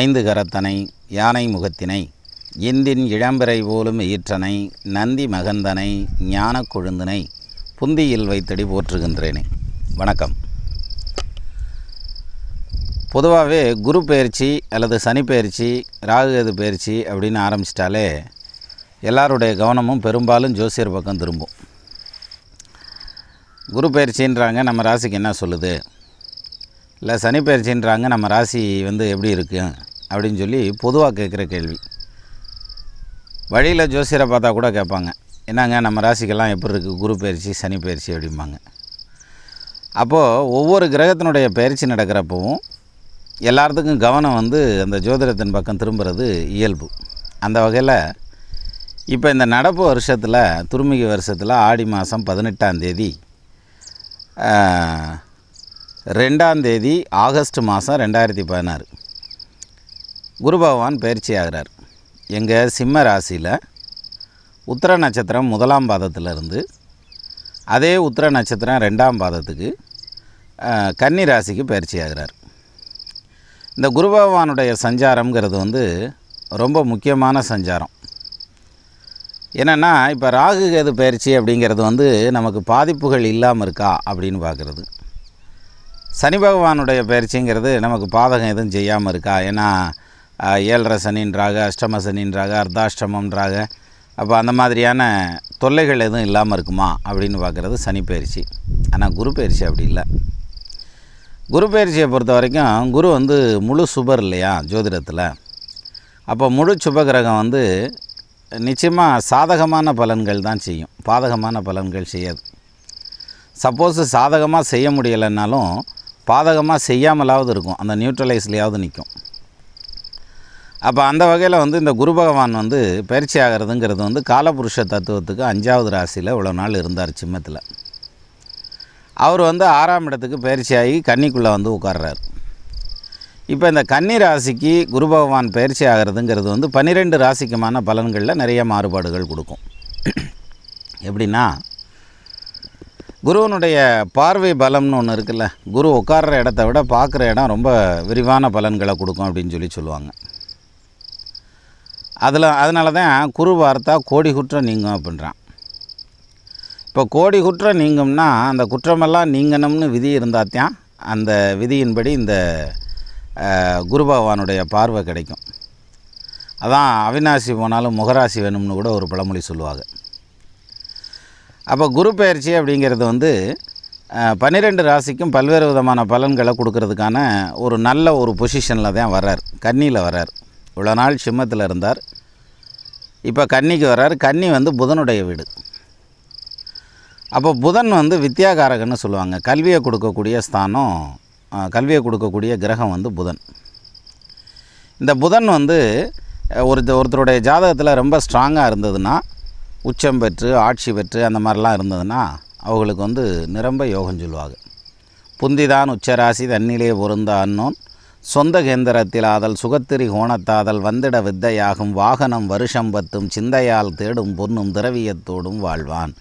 ஐந்து கரத்தனை யானை முகத்தினை இந்தின் இளம்பிறை போலும் ஈற்றனை நந்தி மகந்தனை ஞான கொழுந்தினை புந்தியில் வைத்தடி போற்றுகின்றேனே வணக்கம் பொதுவாகவே குரு பயிற்சி அல்லது சனி பயிற்சி ராகுகேது பயிற்சி அப்படின்னு ஆரம்பிச்சிட்டாலே எல்லாருடைய கவனமும் பெரும்பாலும் ஜோசியர் பக்கம் திரும்பும் குரு பயிற்சின்றாங்க நம்ம ராசிக்கு என்ன சொல்லுது இல்லை சனி பயிற்சின்றாங்க நம்ம ராசி வந்து எப்படி இருக்குது அப்படின்னு சொல்லி பொதுவாக கேட்குற கேள்வி வழியில் ஜோசியரை பார்த்தா கூட கேட்பாங்க என்னங்க நம்ம ராசிக்கெல்லாம் எப்படி இருக்குது குரு பயிற்சி சனி பயிற்சி அப்படிம்பாங்க அப்போது ஒவ்வொரு கிரகத்தினுடைய பயிற்சி நடக்கிறப்பவும் எல்லாத்துக்கும் கவனம் வந்து அந்த ஜோதிடத்தின் பக்கம் திரும்புறது இயல்பு அந்த வகையில் இப்போ இந்த நடப்பு வருஷத்தில் துருமிகி வருஷத்தில் ஆடி மாதம் பதினெட்டாம் தேதி ரெண்டாம் தேதி ஆகஸ்ட் மாதம் ரெண்டாயிரத்தி பதினாறு குரு பகவான் பயிற்சி ஆகிறார் எங்கள் சிம்ம ராசியில் உத்திர நட்சத்திரம் முதலாம் பாதத்திலிருந்து அதே உத்திர நட்சத்திரம் ரெண்டாம் பாதத்துக்கு கன்னி ராசிக்கு பயிற்சி ஆகிறார் இந்த குரு பகவானுடைய சஞ்சாரம்ங்கிறது வந்து ரொம்ப முக்கியமான சஞ்சாரம் என்னென்னா இப்போ ராகு கேது பயிற்சி அப்படிங்கிறது வந்து நமக்கு பாதிப்புகள் இல்லாமல் இருக்கா அப்படின்னு பார்க்குறது சனி பகவானுடைய பயிற்சிங்கிறது நமக்கு பாதகம் எதுவும் செய்யாமல் இருக்கா ஏன்னா ஏழரை சனின்றாக அஷ்டம சனின்றாக அர்த்தாஷ்டமன்றாக அப்போ அந்த மாதிரியான தொல்லைகள் எதுவும் இல்லாமல் இருக்குமா அப்படின்னு பார்க்குறது சனி பயிற்சி ஆனால் குரு பயிற்சி அப்படி இல்லை குரு பயிற்சியை பொறுத்த வரைக்கும் குரு வந்து முழு சுபர் இல்லையா ஜோதிடத்தில் அப்போ முழு சுபகிரகம் வந்து நிச்சயமாக சாதகமான பலன்கள் தான் செய்யும் பாதகமான பலன்கள் செய்யாது சப்போஸ் சாதகமாக செய்ய முடியலைன்னாலும் பாதகமாக செய்யாமலாவது இருக்கும் அந்த நியூட்ரலைஸ்லேயாவது நிற்கும் அப்போ அந்த வகையில் வந்து இந்த குரு பகவான் வந்து பயிற்சி ஆகிறதுங்கிறது வந்து காலபுருஷ தத்துவத்துக்கு அஞ்சாவது ராசியில் இவ்வளோ நாள் இருந்தார் சிம்மத்தில் அவர் வந்து ஆறாம் இடத்துக்கு பயிற்சி ஆகி கன்னிக்குள்ளே வந்து உட்கார்றார் இப்போ இந்த கன்னி ராசிக்கு குரு பகவான் பயிற்சி ஆகிறதுங்கிறது வந்து பன்னிரெண்டு ராசிக்குமான பலன்களில் நிறைய மாறுபாடுகள் கொடுக்கும் எப்படின்னா குருவனுடைய பார்வை பலம்னு ஒன்று இருக்குல்ல குரு உட்கார்ற இடத்த விட பார்க்குற இடம் ரொம்ப விரிவான பலன்களை கொடுக்கும் அப்படின்னு சொல்லி சொல்லுவாங்க அதில் அதனால தான் குரு வார்த்தா கோடி குற்றம் நீங்கும் அப்படின்றான் இப்போ கோடி குற்றம் நீங்கும்னா அந்த குற்றமெல்லாம் நீங்கணும்னு விதி இருந்தாத்தான் அந்த விதியின்படி இந்த குரு பகவானுடைய பார்வை கிடைக்கும் அதான் அவினாசி போனாலும் முகராசி வேணும்னு கூட ஒரு பழமொழி சொல்லுவாங்க அப்போ குரு பயிற்சி அப்படிங்கிறது வந்து பன்னிரெண்டு ராசிக்கும் பல்வேறு விதமான பலன்களை கொடுக்கறதுக்கான ஒரு நல்ல ஒரு பொசிஷனில் தான் வர்றார் கன்னியில் வர்றார் இவ்வளோ நாள் சிம்மத்தில் இருந்தார் இப்போ கன்னிக்கு வர்றார் கன்னி வந்து புதனுடைய வீடு அப்போ புதன் வந்து வித்யாகாரகன்னு சொல்லுவாங்க கல்வியை கொடுக்கக்கூடிய ஸ்தானம் கல்வியை கொடுக்கக்கூடிய கிரகம் வந்து புதன் இந்த புதன் வந்து ஒரு ஒருத்தருடைய ஜாதகத்தில் ரொம்ப ஸ்ட்ராங்காக இருந்ததுன்னா உச்சம் பெற்று ஆட்சி பெற்று அந்த மாதிரிலாம் இருந்ததுன்னா அவங்களுக்கு வந்து நிரம்ப யோகம் சொல்லுவாங்க புந்திதான் உச்சராசி தண்ணிலே பொருந்த அன்னோன் சொந்த கேந்திரத்தில் ஆதல் சுகத்திரி கோணத்தாதல் வந்திட வித்தையாகும் வாகனம் வருஷம் பத்தும் சிந்தையால் தேடும் பொன்னும் திரவியத்தோடும் வாழ்வான்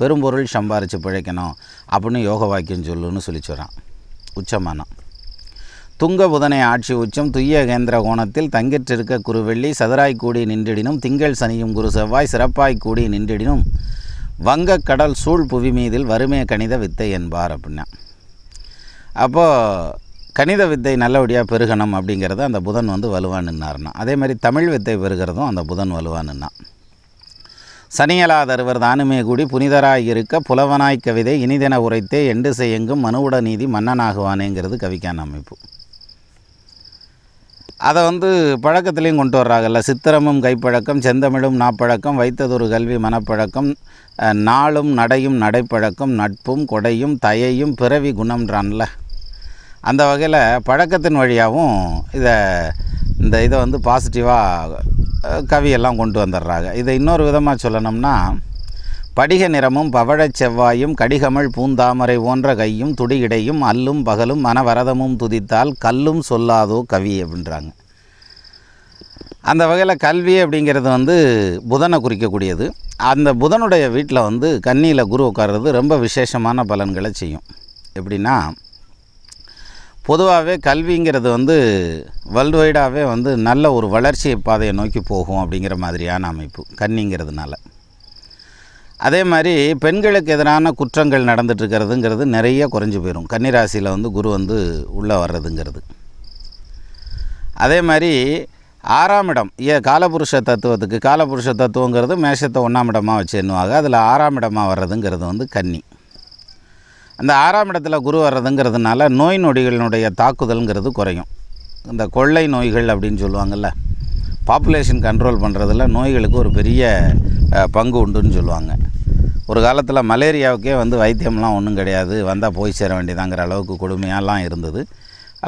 பெரும்பொருள் சம்பாரித்து பிழைக்கணும் அப்படின்னு யோக வாக்கியம் சொல்லுன்னு சொல்லி சொல்கிறான் உச்சமானம் துங்க புதனை ஆட்சி உச்சம் துய்ய கேந்திர கோணத்தில் தங்கிற்றிருக்க குருவெள்ளி சதுராய் கூடி நின்றிடினும் திங்கள் சனியும் குரு செவ்வாய் சிறப்பாய் கூடி நின்றிடினும் வங்கக்கடல் சூழ் புவி மீதில் வறுமை கணித வித்தை என்பார் அப்படின்னா அப்போது கணித வித்தை நல்லபடியாக பெருகணும் அப்படிங்கிறத அந்த புதன் வந்து வலுவாக நின்னார்னா அதே மாதிரி தமிழ் வித்தை பெருகிறதும் அந்த புதன் வலுவாக நின்னான் சனியலாதருவர் தானுமே கூடி புனிதராக இருக்க புலவனாய் கவிதை இனிதென உரைத்தே எண்டு செய்யங்கும் மனுவுட நீதி மன்னனாகுவானேங்கிறது கவிக்கான அமைப்பு அதை வந்து பழக்கத்துலேயும் கொண்டு வர்றாங்கல்ல சித்திரமும் கைப்பழக்கம் செந்தமிழும் நாப்பழக்கம் வைத்ததொரு கல்வி மனப்பழக்கம் நாளும் நடையும் நடைப்பழக்கம் நட்பும் கொடையும் தயையும் பிறவி குணம்ன்றான்ல அந்த வகையில் பழக்கத்தின் வழியாகவும் இதை இந்த இதை வந்து பாசிட்டிவாக கவியெல்லாம் கொண்டு வந்துடுறாங்க இதை இன்னொரு விதமாக சொல்லணும்னா படிக நிறமும் பவழச் செவ்வாயும் கடிகமல் பூந்தாமரை போன்ற கையும் துடியிடையும் அல்லும் பகலும் மனவரதமும் துதித்தால் கல்லும் சொல்லாதோ கவி அப்படின்றாங்க அந்த வகையில் கல்வி அப்படிங்கிறது வந்து புதனை குறிக்கக்கூடியது அந்த புதனுடைய வீட்டில் வந்து கன்னியில் குரு உட்கார்றது ரொம்ப விசேஷமான பலன்களை செய்யும் எப்படின்னா பொதுவாகவே கல்விங்கிறது வந்து வேர்ல்டு வைடாகவே வந்து நல்ல ஒரு வளர்ச்சி பாதையை நோக்கி போகும் அப்படிங்கிற மாதிரியான அமைப்பு கன்னிங்கிறதுனால அதே மாதிரி பெண்களுக்கு எதிரான குற்றங்கள் நடந்துட்டுருக்கிறதுங்கிறது நிறைய குறைஞ்சி போயிடும் கன்னிராசியில் வந்து குரு வந்து உள்ளே வர்றதுங்கிறது அதே மாதிரி ஆறாம் இடம் ஏ காலபுருஷ தத்துவத்துக்கு காலபுருஷ தத்துவங்கிறது மேஷத்தை ஒன்றாம் இடமாக வச்சு என்னுவாங்க அதில் ஆறாம் இடமாக வர்றதுங்கிறது வந்து கன்னி அந்த ஆறாம் இடத்துல குரு வர்றதுங்கிறதுனால நோய் நொடிகளினுடைய தாக்குதல்ங்கிறது குறையும் இந்த கொள்ளை நோய்கள் அப்படின்னு சொல்லுவாங்கள்ல பாப்புலேஷன் கண்ட்ரோல் பண்ணுறதுல நோய்களுக்கு ஒரு பெரிய பங்கு உண்டுன்னு சொல்லுவாங்க ஒரு காலத்தில் மலேரியாவுக்கே வந்து வைத்தியம்லாம் ஒன்றும் கிடையாது வந்தால் போய் சேர வேண்டியதாங்கிற அளவுக்கு கொடுமையாலாம் இருந்தது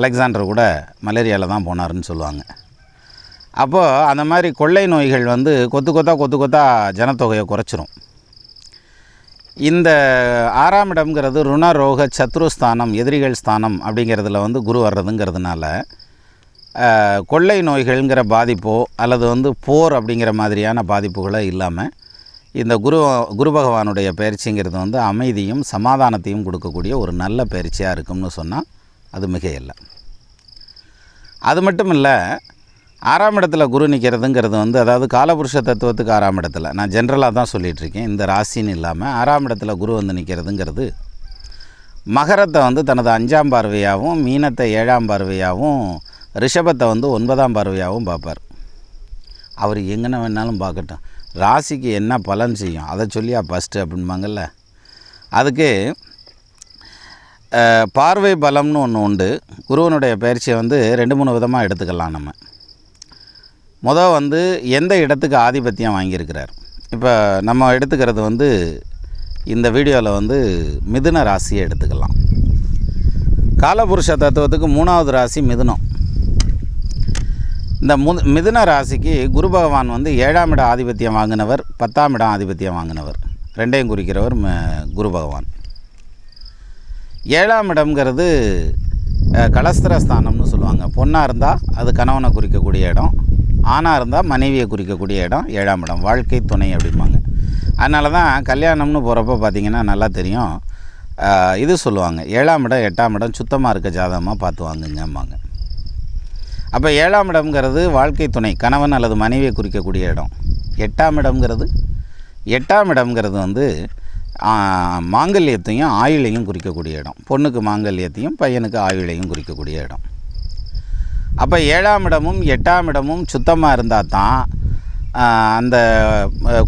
அலெக்சாண்டர் கூட மலேரியாவில் தான் போனார்னு சொல்லுவாங்க அப்போது அந்த மாதிரி கொள்ளை நோய்கள் வந்து கொத்து கொத்தா கொத்து கொத்தா ஜனத்தொகையை குறைச்சிரும் இந்த ஆறாம் இடம்ங்கிறது ருணரோக சத்ரு சத்ருஸ்தானம் எதிரிகள் ஸ்தானம் அப்படிங்கிறதுல வந்து குரு வர்றதுங்கிறதுனால கொள்ளை நோய்கள்ங்கிற பாதிப்போ அல்லது வந்து போர் அப்படிங்கிற மாதிரியான பாதிப்புகளோ இல்லாமல் இந்த குரு குரு பகவானுடைய பயிற்சிங்கிறது வந்து அமைதியும் சமாதானத்தையும் கொடுக்கக்கூடிய ஒரு நல்ல பயிற்சியாக இருக்கும்னு சொன்னால் அது மிகையில்லை அது மட்டும் இல்லை ஆறாம் இடத்துல குரு நிற்கிறதுங்கிறது வந்து அதாவது காலபுருஷ தத்துவத்துக்கு ஆறாம் இடத்துல நான் ஜென்ரலாக தான் சொல்லிகிட்ருக்கேன் இந்த ராசின்னு இல்லாமல் ஆறாம் இடத்துல குரு வந்து நிற்கிறதுங்கிறது மகரத்தை வந்து தனது அஞ்சாம் பார்வையாகவும் மீனத்தை ஏழாம் பார்வையாகவும் ரிஷபத்தை வந்து ஒன்பதாம் பார்வையாகவும் பார்ப்பார் அவர் எங்கன வேணாலும் பார்க்கட்டும் ராசிக்கு என்ன பலன் செய்யும் அதை சொல்லியா ஃபஸ்ட்டு அப்படின்பாங்கல்ல அதுக்கு பார்வை பலம்னு ஒன்று உண்டு குருவனுடைய பயிற்சியை வந்து ரெண்டு மூணு விதமாக எடுத்துக்கலாம் நம்ம முதல் வந்து எந்த இடத்துக்கு ஆதிபத்தியம் வாங்கியிருக்கிறார் இப்போ நம்ம எடுத்துக்கிறது வந்து இந்த வீடியோவில் வந்து மிதுன ராசியை எடுத்துக்கலாம் காலபுருஷ தத்துவத்துக்கு மூணாவது ராசி மிதுனம் இந்த மு மிதுன ராசிக்கு குரு பகவான் வந்து ஏழாம் இடம் ஆதிபத்தியம் வாங்கினவர் பத்தாம் இடம் ஆதிபத்தியம் வாங்கினவர் ரெண்டையும் குறிக்கிறவர் குரு பகவான் ஏழாம் இடம்ங்கிறது கலஸ்திரஸ்தானம்னு சொல்லுவாங்க பொண்ணாக இருந்தால் அது கணவனை குறிக்கக்கூடிய இடம் ஆணாக இருந்தால் மனைவியை குறிக்கக்கூடிய இடம் ஏழாம் இடம் வாழ்க்கை துணை அப்படிம்பாங்க அதனால தான் கல்யாணம்னு போகிறப்ப பார்த்திங்கன்னா நல்லா தெரியும் இது சொல்லுவாங்க ஏழாம் இடம் எட்டாம் இடம் சுத்தமாக இருக்க ஜாதகமாக பார்த்து வாங்குங்கம்பாங்க அப்போ ஏழாம் இடம்ங்கிறது வாழ்க்கை துணை கணவன் அல்லது மனைவியை குறிக்கக்கூடிய இடம் எட்டாம் இடம்ங்கிறது எட்டாம் இடம்ங்கிறது வந்து மாங்கல்யத்தையும் ஆயுளையும் குறிக்கக்கூடிய இடம் பொண்ணுக்கு மாங்கல்யத்தையும் பையனுக்கு ஆயுளையும் குறிக்கக்கூடிய இடம் அப்போ ஏழாம் இடமும் எட்டாம் இடமும் சுத்தமாக இருந்தால் தான் அந்த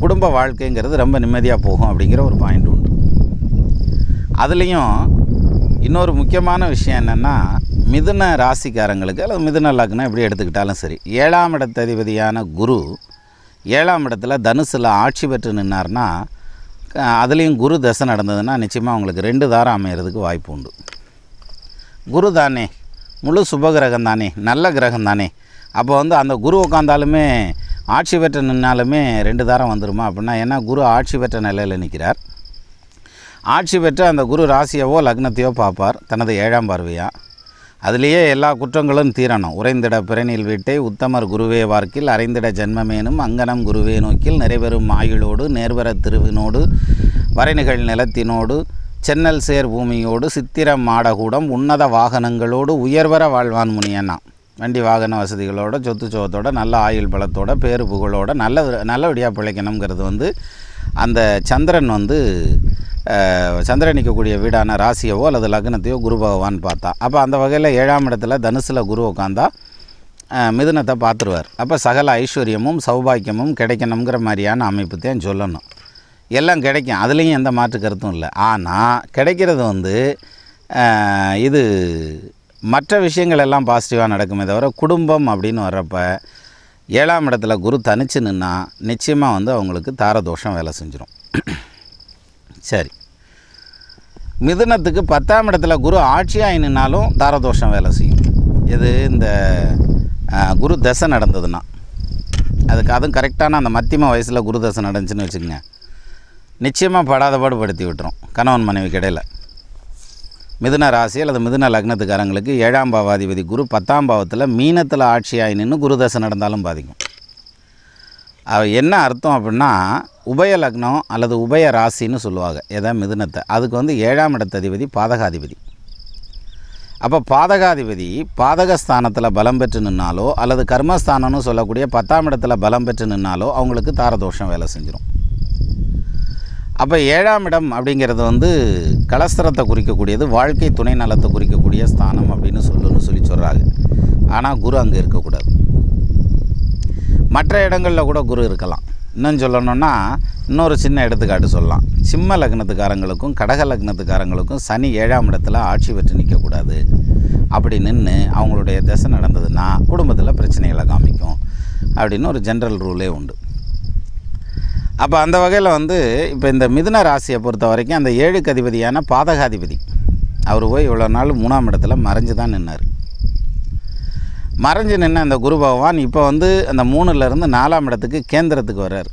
குடும்ப வாழ்க்கைங்கிறது ரொம்ப நிம்மதியாக போகும் அப்படிங்கிற ஒரு பாயிண்ட் உண்டு அதுலேயும் இன்னொரு முக்கியமான விஷயம் என்னென்னா மிதுன ராசிக்காரங்களுக்கு அல்லது மிதுன லக்னம் எப்படி எடுத்துக்கிட்டாலும் சரி ஏழாம் இடத்ததிபதியான குரு ஏழாம் இடத்துல தனுசில் ஆட்சி பெற்று நின்னார்னா அதுலேயும் குரு தசை நடந்ததுன்னா நிச்சயமாக அவங்களுக்கு ரெண்டு தாரம் அமையிறதுக்கு வாய்ப்பு உண்டு குரு தானே முழு சுப கிரகம் தானே நல்ல கிரகம் தானே அப்போ வந்து அந்த குரு உட்காந்தாலுமே ஆட்சி பெற்ற நின்னாலுமே ரெண்டு தாரம் வந்துருமா அப்படின்னா ஏன்னா குரு ஆட்சி பெற்ற நிலையில் நிற்கிறார் ஆட்சி பெற்ற அந்த குரு ராசியவோ லக்னத்தையோ பார்ப்பார் தனது ஏழாம் பார்வையாக அதுலேயே எல்லா குற்றங்களும் தீரணும் உறைந்திட பிறனில் வீட்டை உத்தமர் குருவே வார்க்கில் அறைந்திட ஜென்மமேனும் அங்கனம் குருவே நோக்கில் நிறைவேறும் ஆயுளோடு நேர்வர திருவினோடு வரைநிகழ் நிலத்தினோடு சென்னல் சேர் பூமியோடு சித்திர மாடகூடம் உன்னத வாகனங்களோடு உயர்வர வாழ்வான் முனியண்ணா வண்டி வாகன வசதிகளோட சொத்து சோகத்தோட நல்ல ஆயுள் பலத்தோட பேரு புகழோட நல்ல நல்லபடியாக பிழைக்கணுங்கிறது வந்து அந்த சந்திரன் வந்து சந்திரனிக்கக்கூடிய வீடான ராசியவோ அல்லது லக்னத்தையோ குரு பகவான் பார்த்தா அப்போ அந்த வகையில் ஏழாம் இடத்துல தனுசில் குரு உட்காந்தா மிதுனத்தை பார்த்துருவார் அப்போ சகல ஐஸ்வர்யமும் சௌபாக்கியமும் கிடைக்கணுங்கிற மாதிரியான அமைப்பு தான் சொல்லணும் எல்லாம் கிடைக்கும் அதுலேயும் எந்த மாற்று கருத்தும் இல்லை ஆனால் கிடைக்கிறது வந்து இது மற்ற விஷயங்கள் எல்லாம் பாசிட்டிவாக நடக்குமே தவிர குடும்பம் அப்படின்னு வர்றப்ப ஏழாம் இடத்துல குரு தனிச்சு நின்னால் நிச்சயமாக வந்து அவங்களுக்கு தாரதோஷம் வேலை செஞ்சிடும் சரி மிதுனத்துக்கு பத்தாம் இடத்துல குரு ஆட்சியாக நின்னாலும் தாரதோஷம் வேலை செய்யும் இது இந்த குரு தசை நடந்ததுன்னா அதுக்கு அதுவும் கரெக்டான அந்த மத்தியம வயசில் குரு தசை நடந்துச்சுன்னு வச்சுக்கோங்க நிச்சயமாக படாத படுத்தி விட்டுரும் கணவன் மனைவி கிடையில் மிதுன ராசி அல்லது மிதுன லக்னத்துக்காரங்களுக்கு ஏழாம் பாவாதிபதி குரு பத்தாம் பாவத்தில் மீனத்தில் ஆட்சியாகி நின்று குருதசை நடந்தாலும் பாதிக்கும் அது என்ன அர்த்தம் அப்படின்னா உபய லக்னம் அல்லது உபய ராசின்னு சொல்லுவாங்க எதா மிதுனத்தை அதுக்கு வந்து ஏழாம் இடத்ததிபதி பாதகாதிபதி அப்போ பாதகாதிபதி பாதகஸ்தானத்தில் பலம் பெற்று நின்னாலோ அல்லது கர்மஸ்தானம்னு சொல்லக்கூடிய பத்தாம் இடத்துல பலம் பெற்று நின்னாலோ அவங்களுக்கு தாரதோஷம் வேலை செஞ்சிடும் அப்போ ஏழாம் இடம் அப்படிங்கிறது வந்து கலஸ்தரத்தை குறிக்கக்கூடியது வாழ்க்கை துணை நலத்தை குறிக்கக்கூடிய ஸ்தானம் அப்படின்னு சொல்லணும்னு சொல்லி சொல்கிறாங்க ஆனால் குரு அங்கே இருக்கக்கூடாது மற்ற இடங்களில் கூட குரு இருக்கலாம் இன்னும் சொல்லணும்னா இன்னொரு சின்ன எடுத்துக்காட்டு சொல்லலாம் சிம்ம லக்னத்துக்காரங்களுக்கும் கடக லக்னத்துக்காரங்களுக்கும் சனி ஏழாம் இடத்துல ஆட்சி பெற்று நிற்கக்கூடாது அப்படி நின்று அவங்களுடைய திசை நடந்ததுன்னா குடும்பத்தில் பிரச்சனைகளை காமிக்கும் அப்படின்னு ஒரு ஜென்ரல் ரூலே உண்டு அப்போ அந்த வகையில் வந்து இப்போ இந்த மிதுன ராசியை பொறுத்த வரைக்கும் அந்த ஏழுக்கு அதிபதியான பாதகாதிபதி அவர் போய் இவ்வளோ நாள் மூணாம் இடத்துல மறைஞ்சு தான் நின்னார் மறைஞ்சு நின்ன அந்த குரு பகவான் இப்போ வந்து அந்த மூணுலேருந்து நாலாம் இடத்துக்கு கேந்திரத்துக்கு வர்றார்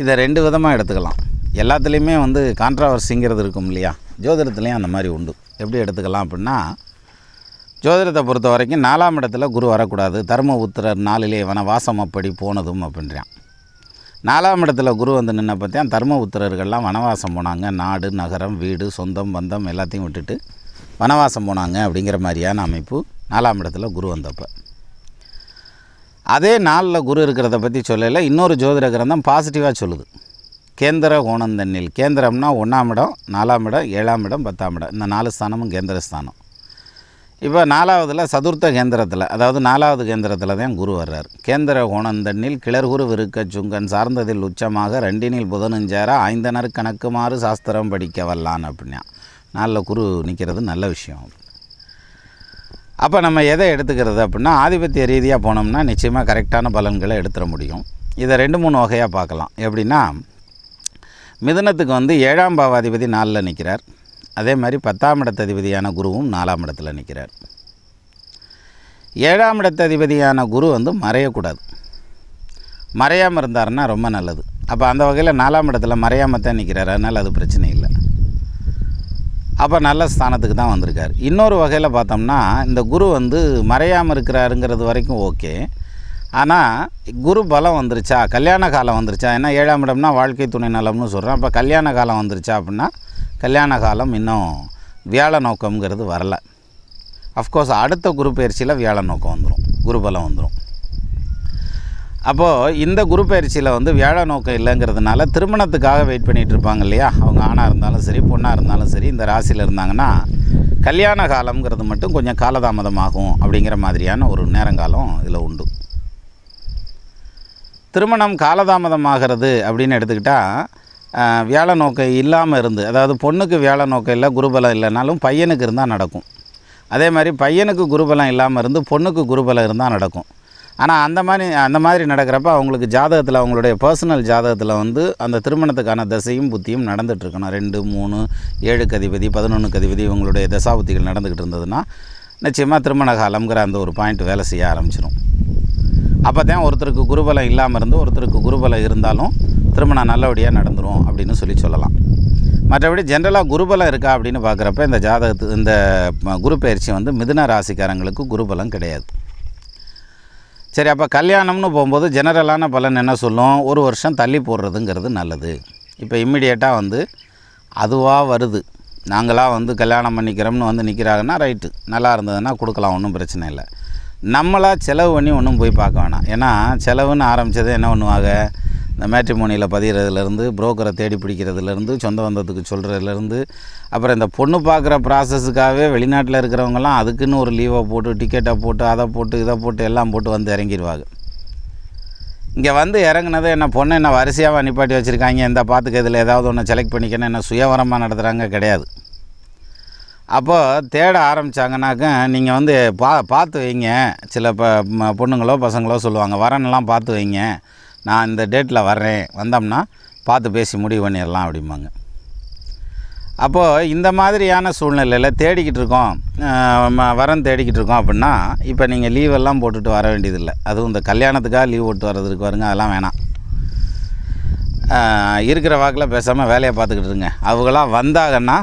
இதை ரெண்டு விதமாக எடுத்துக்கலாம் எல்லாத்துலேயுமே வந்து கான்ட்ராவர்சிங்கிறது இருக்கும் இல்லையா ஜோதிடத்துலேயும் அந்த மாதிரி உண்டு எப்படி எடுத்துக்கலாம் அப்படின்னா ஜோதிடத்தை பொறுத்த வரைக்கும் நாலாம் இடத்துல குரு வரக்கூடாது தர்மபுத்திரர் நாளிலே இவனை வாசம் அப்படி போனதும் அப்படின்றான் நாலாம் இடத்துல குரு வந்து நின்ன பார்த்தேன் தர்ம உத்தரர்கள்லாம் வனவாசம் போனாங்க நாடு நகரம் வீடு சொந்தம் பந்தம் எல்லாத்தையும் விட்டுட்டு வனவாசம் போனாங்க அப்படிங்கிற மாதிரியான அமைப்பு நாலாம் இடத்துல குரு வந்தப்போ அதே நாளில் குரு இருக்கிறத பற்றி சொல்லலை இன்னொரு ஜோதிட கிரந்தம் பாசிட்டிவாக சொல்லுது கேந்திர கோணந்தண்ணில் கேந்திரம்னா ஒன்றாம் இடம் நாலாம் இடம் ஏழாம் இடம் பத்தாம் இடம் இந்த நாலு ஸ்தானமும் கேந்திர ஸ்தானம் இப்போ நாலாவதில் சதுர்த்த கேந்திரத்தில் அதாவது நாலாவது கேந்திரத்தில் தான் குரு வர்றார் கேந்திர குணந்தண்ணில் கிளர்குரு விருக்க சுங்கன் சார்ந்ததில் உச்சமாக ரெண்டினில் புதனஞ்சாரா ஐந்தனர் கணக்குமாறு சாஸ்திரம் படிக்க வரலான்னு அப்படின்னா நாளில் குரு நிற்கிறது நல்ல விஷயம் அப்போ நம்ம எதை எடுத்துக்கிறது அப்படின்னா ஆதிபத்திய ரீதியாக போனோம்னா நிச்சயமாக கரெக்டான பலன்களை எடுத்துட முடியும் இதை ரெண்டு மூணு வகையாக பார்க்கலாம் எப்படின்னா மிதனத்துக்கு வந்து ஏழாம் பாவாதிபதி நாளில் நிற்கிறார் அதே மாதிரி பத்தாம் இடத்ததிபதியான குருவும் நாலாம் இடத்துல நிற்கிறார் ஏழாம் இடத்ததிபதியான குரு வந்து மறையக்கூடாது மறையாமல் இருந்தார்னா ரொம்ப நல்லது அப்போ அந்த வகையில் நாலாம் இடத்துல மறையாமல் தான் நிற்கிறார் அதனால் அது பிரச்சனை இல்லை அப்போ நல்ல ஸ்தானத்துக்கு தான் வந்திருக்கார் இன்னொரு வகையில் பார்த்தோம்னா இந்த குரு வந்து மறையாமல் இருக்கிறாருங்கிறது வரைக்கும் ஓகே ஆனால் குரு பலம் வந்துருச்சா கல்யாண காலம் வந்துருச்சா ஏன்னா ஏழாம் இடம்னா வாழ்க்கை துணை நலம்னு சொல்கிறேன் அப்போ கல்யாண காலம் வந்துருச்சா அப்படின்னா கல்யாண காலம் இன்னும் வியாழ நோக்கம்ங்கிறது வரலை அஃப்கோர்ஸ் அடுத்த குரு பயிற்சியில் வியாழ நோக்கம் வந்துடும் குருபலம் வந்துடும் அப்போது இந்த குரு பயிற்சியில் வந்து வியாழ நோக்கம் இல்லைங்கிறதுனால திருமணத்துக்காக வெயிட் பண்ணிகிட்டு இருப்பாங்க இல்லையா அவங்க ஆணாக இருந்தாலும் சரி பொண்ணாக இருந்தாலும் சரி இந்த ராசியில் இருந்தாங்கன்னா கல்யாண காலம்ங்கிறது மட்டும் கொஞ்சம் காலதாமதமாகும் அப்படிங்கிற மாதிரியான ஒரு நேரங்காலம் இதில் உண்டு திருமணம் காலதாமதமாகிறது அப்படின்னு எடுத்துக்கிட்டால் வேலை நோக்கு இல்லாமல் இருந்து அதாவது பொண்ணுக்கு வேலை நோக்கம் இல்லை குருபலம் இல்லைனாலும் பையனுக்கு இருந்தால் நடக்கும் அதே மாதிரி பையனுக்கு குருபலம் இல்லாமல் இருந்து பொண்ணுக்கு குருபலம் இருந்தால் நடக்கும் ஆனால் அந்த மாதிரி அந்த மாதிரி நடக்கிறப்ப அவங்களுக்கு ஜாதகத்தில் அவங்களுடைய பர்சனல் ஜாதகத்தில் வந்து அந்த திருமணத்துக்கான தசையும் புத்தியும் நடந்துகிட்ருக்கணும் ரெண்டு மூணு ஏழு கதிபதி பதினொன்று கதிபதி இவங்களுடைய தசாபுத்திகள் நடந்துக்கிட்டு இருந்ததுன்னா நிச்சயமாக திருமண காலம்ங்கிற அந்த ஒரு பாயிண்ட் வேலை செய்ய ஆரம்பிச்சிடும் அப்போ தான் ஒருத்தருக்கு குருபலம் இல்லாமல் இருந்து ஒருத்தருக்கு குருபலம் இருந்தாலும் திருமணம் நல்லபடியாக நடந்துடும் அப்படின்னு சொல்லி சொல்லலாம் மற்றபடி ஜென்ரலாக குருபலம் இருக்கா அப்படின்னு பார்க்குறப்ப இந்த ஜாதகத்து இந்த குரு பயிற்சி வந்து மிதுன ராசிக்காரங்களுக்கு குருபலம் கிடையாது சரி அப்போ கல்யாணம்னு போகும்போது ஜெனரலான பலன் என்ன சொல்லும் ஒரு வருஷம் தள்ளி போடுறதுங்கிறது நல்லது இப்போ இம்மிடியேட்டாக வந்து அதுவாக வருது நாங்களாக வந்து கல்யாணம் பண்ணிக்கிறோம்னு வந்து நிற்கிறாங்கன்னா ரைட்டு நல்லா இருந்ததுன்னா கொடுக்கலாம் ஒன்றும் பிரச்சனை இல்லை நம்மளாக செலவு பண்ணி ஒன்றும் போய் பார்க்க வேணாம் ஏன்னா செலவுன்னு ஆரம்பித்தது என்ன பண்ணுவாங்க இந்த மேட்ரிமோனியில் பதிகிறதுலேருந்து புரோக்கரை தேடி பிடிக்கிறதுலேருந்து சொந்த பந்தத்துக்கு சொல்கிறதுலேருந்து அப்புறம் இந்த பொண்ணு பார்க்குற ப்ராசஸுக்காகவே வெளிநாட்டில் இருக்கிறவங்கலாம் அதுக்குன்னு ஒரு லீவை போட்டு டிக்கெட்டை போட்டு அதை போட்டு இதை போட்டு எல்லாம் போட்டு வந்து இறங்கிடுவாங்க இங்கே வந்து இறங்கினதை என்ன பொண்ணு என்ன வரிசையாக நிப்பாட்டி வச்சுருக்காங்க இந்த பார்த்துக்க இதில் ஏதாவது ஒன்று செலக்ட் பண்ணிக்கணும் என்ன சுயவரமாக நடத்துகிறாங்க கிடையாது அப்போது தேட ஆரம்பித்தாங்கனாக்க நீங்கள் வந்து பா பார்த்து வைங்க சில ப பொண்ணுங்களோ பசங்களோ சொல்லுவாங்க வரன்லாம் பார்த்து வைங்க நான் இந்த டேட்டில் வர்றேன் வந்தோம்னா பார்த்து பேசி முடிவு பண்ணிடலாம் அப்படிம்பாங்க அப்போது இந்த மாதிரியான சூழ்நிலையில் தேடிக்கிட்டு இருக்கோம் வரம் தேடிக்கிட்டு இருக்கோம் அப்படின்னா இப்போ நீங்கள் லீவெல்லாம் போட்டுட்டு வர வேண்டியதில்லை அதுவும் இந்த கல்யாணத்துக்காக லீவ் போட்டு வர்றதுக்கு வருங்க அதெல்லாம் வேணாம் இருக்கிற வாக்கில் பேசாமல் வேலையை பார்த்துக்கிட்டு இருங்க அவங்களாம் வந்தாங்கன்னா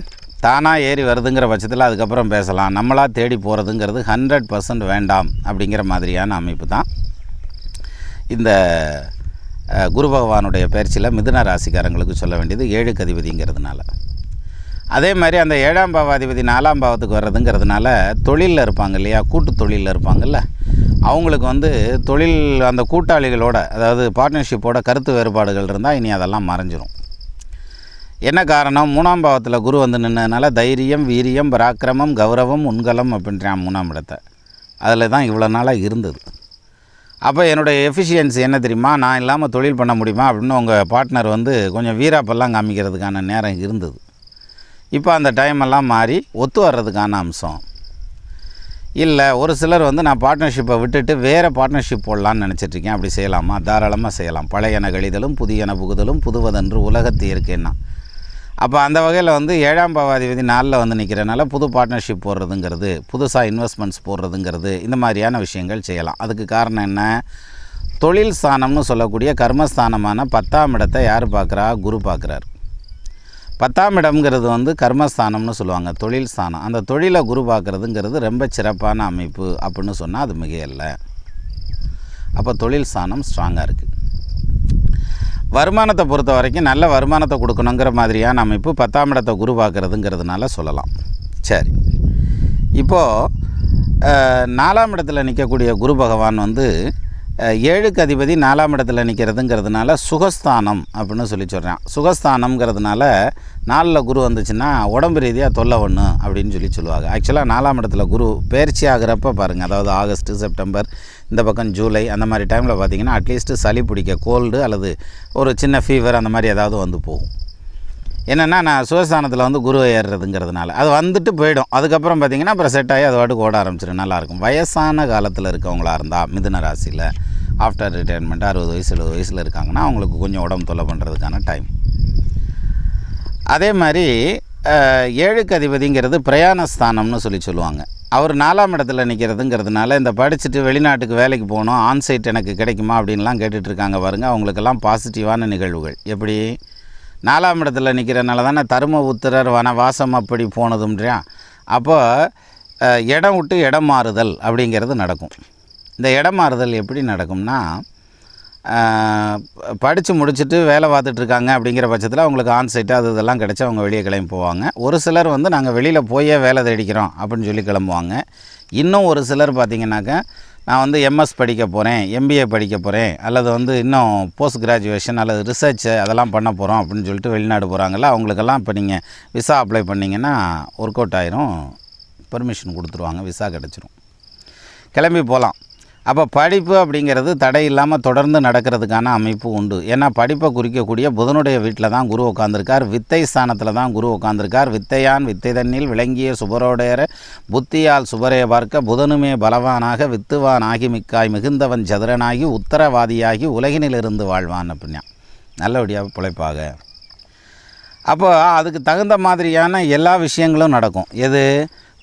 தானாக ஏறி வருதுங்கிற பட்சத்தில் அதுக்கப்புறம் பேசலாம் நம்மளாக தேடி போகிறதுங்கிறது ஹண்ட்ரட் பர்சன்ட் வேண்டாம் அப்படிங்கிற மாதிரியான அமைப்பு தான் இந்த குரு பகவானுடைய பயிற்சியில் மிதுன ராசிக்காரங்களுக்கு சொல்ல வேண்டியது ஏழு கதிபதிங்கிறதுனால அதே மாதிரி அந்த ஏழாம் பாவாதிபதி நாலாம் பாவத்துக்கு வர்றதுங்கிறதுனால தொழிலில் இருப்பாங்க இல்லையா கூட்டு தொழிலில் இருப்பாங்கல்ல அவங்களுக்கு வந்து தொழில் அந்த கூட்டாளிகளோட அதாவது பார்ட்னர்ஷிப்போட கருத்து வேறுபாடுகள் இருந்தால் இனி அதெல்லாம் மறைஞ்சிரும் என்ன காரணம் மூணாம் பாவத்தில் குரு வந்து நின்றதுனால தைரியம் வீரியம் பராக்கிரமம் கௌரவம் உண்கலம் அப்படின்றான் மூணாம் இடத்தை அதில் தான் இவ்வளோ நாளாக இருந்தது அப்போ என்னுடைய எஃபிஷியன்சி என்ன தெரியுமா நான் இல்லாமல் தொழில் பண்ண முடியுமா அப்படின்னு உங்கள் பார்ட்னர் வந்து கொஞ்சம் வீராப்பெல்லாம் காமிக்கிறதுக்கான நேரம் இருந்தது இப்போ அந்த டைமெல்லாம் மாறி ஒத்து வர்றதுக்கான அம்சம் இல்லை ஒரு சிலர் வந்து நான் பார்ட்னர்ஷிப்பை விட்டுட்டு வேறு பார்ட்னர்ஷிப் போடலான்னு நினச்சிட்ருக்கேன் அப்படி செய்யலாமா தாராளமாக செய்யலாம் பழையன கழிதலும் புதியன புகுதலும் புதுவதென்று உலகத்து இருக்கேன்னா அப்போ அந்த வகையில் வந்து ஏழாம் பாவாதிபதி நாளில் வந்து நிற்கிறனால புது பார்ட்னர்ஷிப் போடுறதுங்கிறது புதுசாக இன்வெஸ்ட்மெண்ட்ஸ் போடுறதுங்கிறது இந்த மாதிரியான விஷயங்கள் செய்யலாம் அதுக்கு காரணம் என்ன தொழில் ஸ்தானம்னு சொல்லக்கூடிய கர்மஸ்தானமான பத்தாம் இடத்தை யார் பார்க்குறா குரு பார்க்குறார் பத்தாம் இடம்ங்கிறது வந்து கர்மஸ்தானம்னு சொல்லுவாங்க தொழில் ஸ்தானம் அந்த தொழிலை குரு பார்க்குறதுங்கிறது ரொம்ப சிறப்பான அமைப்பு அப்படின்னு சொன்னால் அது மிகையல்ல அப்போ தொழில் ஸ்தானம் ஸ்ட்ராங்காக இருக்குது வருமானத்தை பொறுத்த வரைக்கும் நல்ல வருமானத்தை கொடுக்கணுங்கிற மாதிரியான அமைப்பு பத்தாம் இடத்தை குருவாக்குறதுங்கிறதுனால சொல்லலாம் சரி இப்போது நாலாம் இடத்துல நிற்கக்கூடிய குரு பகவான் வந்து ஏழுக்கு அதிபதி நாலாம் இடத்துல நிற்கிறதுங்கிறதுனால சுகஸ்தானம் அப்படின்னு சொல்லி சொல்கிறான் சுகஸ்தானம்ங்கிறதுனால நாலில் குரு வந்துச்சுன்னா உடம்பு ரீதியாக தொல்லை ஒன்று அப்படின்னு சொல்லி சொல்லுவாங்க ஆக்சுவலாக நாலாம் இடத்துல குரு பயிற்சி ஆகிறப்ப பாருங்கள் அதாவது ஆகஸ்ட்டு செப்டம்பர் இந்த பக்கம் ஜூலை அந்த மாதிரி டைமில் பார்த்திங்கன்னா அட்லீஸ்ட்டு சளி பிடிக்க கோல்டு அல்லது ஒரு சின்ன ஃபீவர் அந்த மாதிரி ஏதாவது வந்து போகும் என்னென்னா நான் சிவஸ்தானத்தில் வந்து குரு ஏறுறதுங்கிறதுனால அது வந்துட்டு போயிடும் அதுக்கப்புறம் பார்த்திங்கன்னா அப்புறம் செட் ஆகி அது வாட்டுக்கு ஓட ஆரம்பிச்சிடும் நல்லாயிருக்கும் வயசான காலத்தில் இருக்கவங்களாக இருந்தால் மிதுன ராசியில் ஆஃப்டர் ரிட்டைர்மெண்ட் அறுபது வயசு எழுபது வயசில் இருக்காங்கன்னா அவங்களுக்கு கொஞ்சம் உடம்பு தொல்லை பண்ணுறதுக்கான டைம் அதே மாதிரி ஏழுக்கு அதிபதிங்கிறது பிரயாண ஸ்தானம்னு சொல்லி சொல்லுவாங்க அவர் நாலாம் இடத்துல நிற்கிறதுங்கிறதுனால இந்த படிச்சுட்டு வெளிநாட்டுக்கு வேலைக்கு போகணும் ஆன்சைட் எனக்கு கிடைக்குமா அப்படின்லாம் கேட்டுட்ருக்காங்க பாருங்கள் அவங்களுக்கெல்லாம் பாசிட்டிவான நிகழ்வுகள் எப்படி நாலாம் இடத்துல நிற்கிறனால தானே தரும உத்திரர் வனவாசம் அப்படி போனதுன்றான் அப்போ இடம் விட்டு இடம் மாறுதல் அப்படிங்கிறது நடக்கும் இந்த இடம் மாறுதல் எப்படி நடக்கும்னா படித்து முடிச்சுட்டு வேலை பார்த்துட்ருக்காங்க அப்படிங்கிற பட்சத்தில் அவங்களுக்கு ஆன் சைட்டு அது இதெல்லாம் கிடச்சி அவங்க வெளியே கிளம்பி போவாங்க ஒரு சிலர் வந்து நாங்கள் வெளியில் போயே வேலை தேடிக்கிறோம் அப்படின்னு சொல்லி கிளம்புவாங்க இன்னும் ஒரு சிலர் பார்த்திங்கனாக்கா நான் வந்து எம்எஸ் படிக்க போகிறேன் எம்பிஏ படிக்க போகிறேன் அல்லது வந்து இன்னும் போஸ்ட் கிராஜுவேஷன் அல்லது ரிசர்ச் அதெல்லாம் பண்ண போகிறோம் அப்படின்னு சொல்லிட்டு வெளிநாடு போகிறாங்கள அவங்களுக்கெல்லாம் இப்போ நீங்கள் விசா அப்ளை பண்ணிங்கன்னா ஒர்க் அவுட் ஆயிரும் பெர்மிஷன் கொடுத்துருவாங்க விசா கிடச்சிரும் கிளம்பி போகலாம் அப்போ படிப்பு அப்படிங்கிறது தடை இல்லாமல் தொடர்ந்து நடக்கிறதுக்கான அமைப்பு உண்டு ஏன்னா படிப்பை குறிக்கக்கூடிய புதனுடைய வீட்டில் தான் குரு உட்காந்துருக்கார் வித்தை ஸ்தானத்தில் தான் குரு உட்காந்துருக்கார் வித்தையான் வித்தை தண்ணில் விளங்கிய சுபரோடையர புத்தியால் சுபரைய பார்க்க புதனுமே பலவானாக வித்துவான் ஆகி மிக்காய் மிகுந்தவன் சதுரனாகி உத்தரவாதியாகி உலகினிலிருந்து வாழ்வான் அப்படின்னா நல்லபடியாக பிழைப்பாக அப்போ அதுக்கு தகுந்த மாதிரியான எல்லா விஷயங்களும் நடக்கும் எது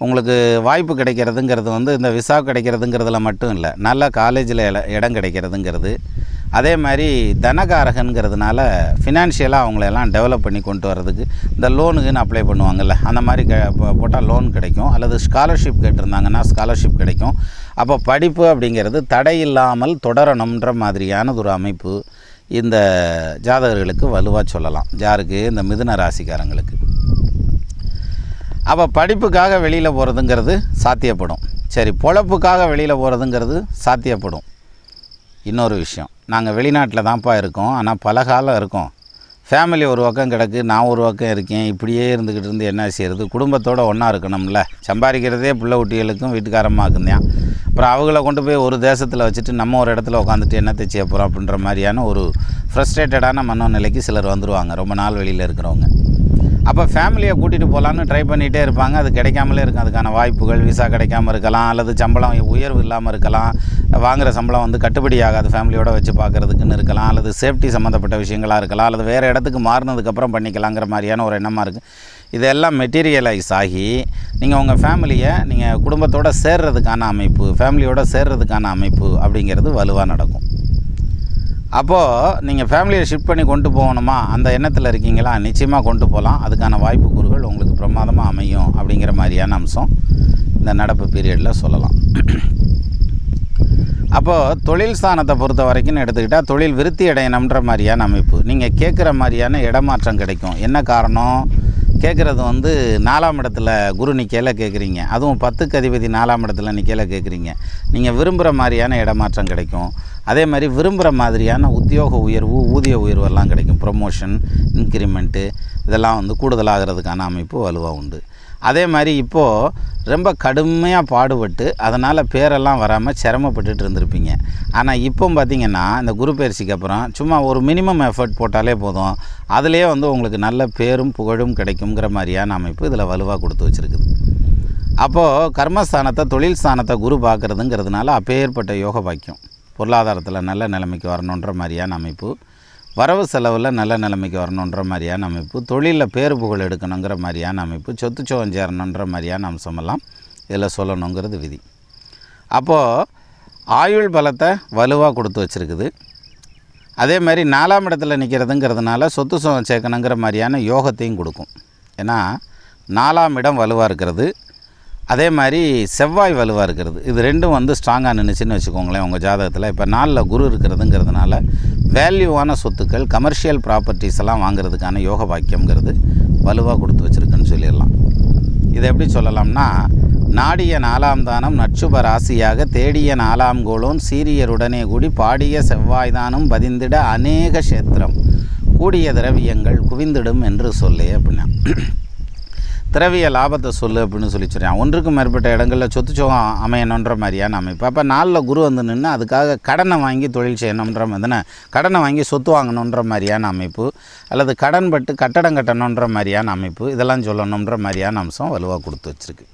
உங்களுக்கு வாய்ப்பு கிடைக்கிறதுங்கிறது வந்து இந்த விசா கிடைக்கிறதுங்கிறதுல மட்டும் இல்லை நல்ல காலேஜில் இடம் கிடைக்கிறதுங்கிறது அதே மாதிரி தனகாரகங்கிறதுனால ஃபினான்ஷியலாக அவங்களெல்லாம் டெவலப் பண்ணி கொண்டு வர்றதுக்கு இந்த லோனுக்குன்னு அப்ளை பண்ணுவாங்கள்ல அந்த மாதிரி க போட்டால் லோன் கிடைக்கும் அல்லது ஸ்காலர்ஷிப் கேட்டிருந்தாங்கன்னா ஸ்காலர்ஷிப் கிடைக்கும் அப்போ படிப்பு அப்படிங்கிறது தடை இல்லாமல் தொடரணுன்ற மாதிரியானது ஒரு அமைப்பு இந்த ஜாதகர்களுக்கு வலுவாக சொல்லலாம் யாருக்கு இந்த மிதுன ராசிக்காரங்களுக்கு அப்போ படிப்புக்காக வெளியில் போகிறதுங்கிறது சாத்தியப்படும் சரி பொழப்புக்காக வெளியில் போகிறதுங்கிறது சாத்தியப்படும் இன்னொரு விஷயம் நாங்கள் வெளிநாட்டில் தான்ப்பா இருக்கோம் ஆனால் பல காலம் இருக்கோம் ஃபேமிலி ஒரு பக்கம் கிடக்கு நான் ஒரு பக்கம் இருக்கேன் இப்படியே இருந்துக்கிட்டு இருந்து என்ன செய்கிறது குடும்பத்தோடு ஒன்றா இருக்கணும்ல சம்பாதிக்கிறதே பிள்ளை குட்டிகளுக்கும் வீட்டுக்காரமாக்கும் தான் அப்புறம் அவங்கள கொண்டு போய் ஒரு தேசத்தில் வச்சுட்டு நம்ம ஒரு இடத்துல உட்காந்துட்டு என்னத்தை செய்ய போகிறோம் அப்படின்ற மாதிரியான ஒரு ஃப்ரஸ்ட்ரேட்டடான மனநிலைக்கு சிலர் வந்துடுவாங்க ரொம்ப நாள் வெளியில் இருக்கிறவங்க அப்போ ஃபேமிலியை கூட்டிகிட்டு போகலான்னு ட்ரை பண்ணிகிட்டே இருப்பாங்க அது கிடைக்காமலே இருக்கும் அதுக்கான வாய்ப்புகள் விசா கிடைக்காமல் இருக்கலாம் அல்லது சம்பளம் உயர்வு இல்லாமல் இருக்கலாம் வாங்குகிற சம்பளம் வந்து கட்டுப்படி ஆகாது ஃபேமிலியோடு வச்சு பார்க்குறதுக்குன்னு இருக்கலாம் அல்லது சேஃப்டி சம்மந்தப்பட்ட விஷயங்களாக இருக்கலாம் அல்லது வேறு இடத்துக்கு மாறினதுக்கப்புறம் பண்ணிக்கலாங்கிற மாதிரியான ஒரு எண்ணமாக இருக்குது இதெல்லாம் மெட்டீரியலைஸ் ஆகி நீங்கள் உங்கள் ஃபேமிலியை நீங்கள் குடும்பத்தோடு சேர்றதுக்கான அமைப்பு ஃபேமிலியோடு சேர்றதுக்கான அமைப்பு அப்படிங்கிறது வலுவாக நடக்கும் அப்போது நீங்கள் ஃபேமிலியை ஷிஃப்ட் பண்ணி கொண்டு போகணுமா அந்த எண்ணத்தில் இருக்கீங்களா நிச்சயமாக கொண்டு போகலாம் அதுக்கான வாய்ப்பு கூறுகள் உங்களுக்கு பிரமாதமாக அமையும் அப்படிங்கிற மாதிரியான அம்சம் இந்த நடப்பு பீரியடில் சொல்லலாம் அப்போது தொழில் ஸ்தானத்தை பொறுத்த வரைக்கும் எடுத்துக்கிட்டால் தொழில் விருத்தி அடையணுன்ற மாதிரியான அமைப்பு நீங்கள் கேட்குற மாதிரியான இடமாற்றம் கிடைக்கும் என்ன காரணம் கேட்குறது வந்து நாலாம் இடத்துல குரு நிக்கையில் கேட்குறீங்க அதுவும் பத்துக்கு அதிபதி நாலாம் இடத்துல நிக்கையில் கேட்குறீங்க நீங்கள் விரும்புகிற மாதிரியான இடமாற்றம் கிடைக்கும் அதே மாதிரி விரும்புகிற மாதிரியான உத்தியோக உயர்வு ஊதிய உயர்வெல்லாம் கிடைக்கும் ப்ரொமோஷன் இன்க்ரிமெண்ட்டு இதெல்லாம் வந்து கூடுதலாகிறதுக்கான அமைப்பு வலுவாக உண்டு அதே மாதிரி இப்போது ரொம்ப கடுமையாக பாடுபட்டு அதனால் பேரெல்லாம் வராமல் சிரமப்பட்டுட்டு இருந்திருப்பீங்க ஆனால் இப்போ பார்த்திங்கன்னா இந்த குரு பயிற்சிக்கு அப்புறம் சும்மா ஒரு மினிமம் எஃபர்ட் போட்டாலே போதும் அதுலேயே வந்து உங்களுக்கு நல்ல பேரும் புகழும் கிடைக்குங்கிற மாதிரியான அமைப்பு இதில் வலுவாக கொடுத்து வச்சுருக்குது அப்போது கர்மஸ்தானத்தை தொழில் ஸ்தானத்தை குரு பார்க்குறதுங்கிறதுனால அப்பேற்பட்ட யோக பாக்கியம் பொருளாதாரத்தில் நல்ல நிலைமைக்கு வரணுன்ற மாதிரியான அமைப்பு வரவு செலவில் நல்ல நிலைமைக்கு வரணுன்ற மாதிரியான அமைப்பு தொழிலில் பேரு புகழ் எடுக்கணுங்கிற மாதிரியான அமைப்பு சொத்து சோகம் சேரணுன்ற மாதிரியான அம்சமெல்லாம் இதில் சொல்லணுங்கிறது விதி அப்போது ஆயுள் பலத்தை வலுவாக கொடுத்து வச்சுருக்குது அதே மாதிரி நாலாம் இடத்துல நிற்கிறதுங்கிறதுனால சொத்து சோகம் சேர்க்கணுங்கிற மாதிரியான யோகத்தையும் கொடுக்கும் ஏன்னா நாலாம் இடம் வலுவாக இருக்கிறது அதே மாதிரி செவ்வாய் வலுவாக இருக்கிறது இது ரெண்டும் வந்து ஸ்ட்ராங்காக நின்றுச்சுன்னு வச்சுக்கோங்களேன் உங்கள் ஜாதகத்தில் இப்போ நாளில் குரு இருக்கிறதுங்கிறதுனால வேல்யூவான சொத்துக்கள் கமர்ஷியல் ப்ராப்பர்ட்டிஸ் எல்லாம் வாங்குறதுக்கான யோக வாக்கியம்ங்கிறது வலுவாக கொடுத்து வச்சுருக்குன்னு சொல்லிடலாம் இதை எப்படி சொல்லலாம்னா நாடிய நாலாம் தானம் நட்சுப ராசியாக தேடிய நாலாம் கோளும் சீரியருடனே கூடி பாடிய செவ்வாய் தானும் பதிந்திட அநேக கூடிய திரவியங்கள் குவிந்திடும் என்று சொல்லு அப்படின்னா திரவிய லாபத்தை சொல்லு அப்படின்னு சொல்லி சொல்கிறான் ஒன்றுக்கும் மேற்பட்ட இடங்களில் சொத்து சோகம் அமையணுன்ற மாதிரியான அமைப்பு அப்போ நாளில் குரு வந்து நின்று அதுக்காக கடனை வாங்கி தொழில் செய்யணுன்ற மாதிரினா கடனை வாங்கி சொத்து வாங்கணுன்ற மாதிரியான அமைப்பு அல்லது கடன் பட்டு கட்டடம் கட்டணுன்ற மாதிரியான அமைப்பு இதெல்லாம் சொல்லணுன்ற மாதிரியான அம்சம் வலுவாக கொடுத்து வச்சுருக்கு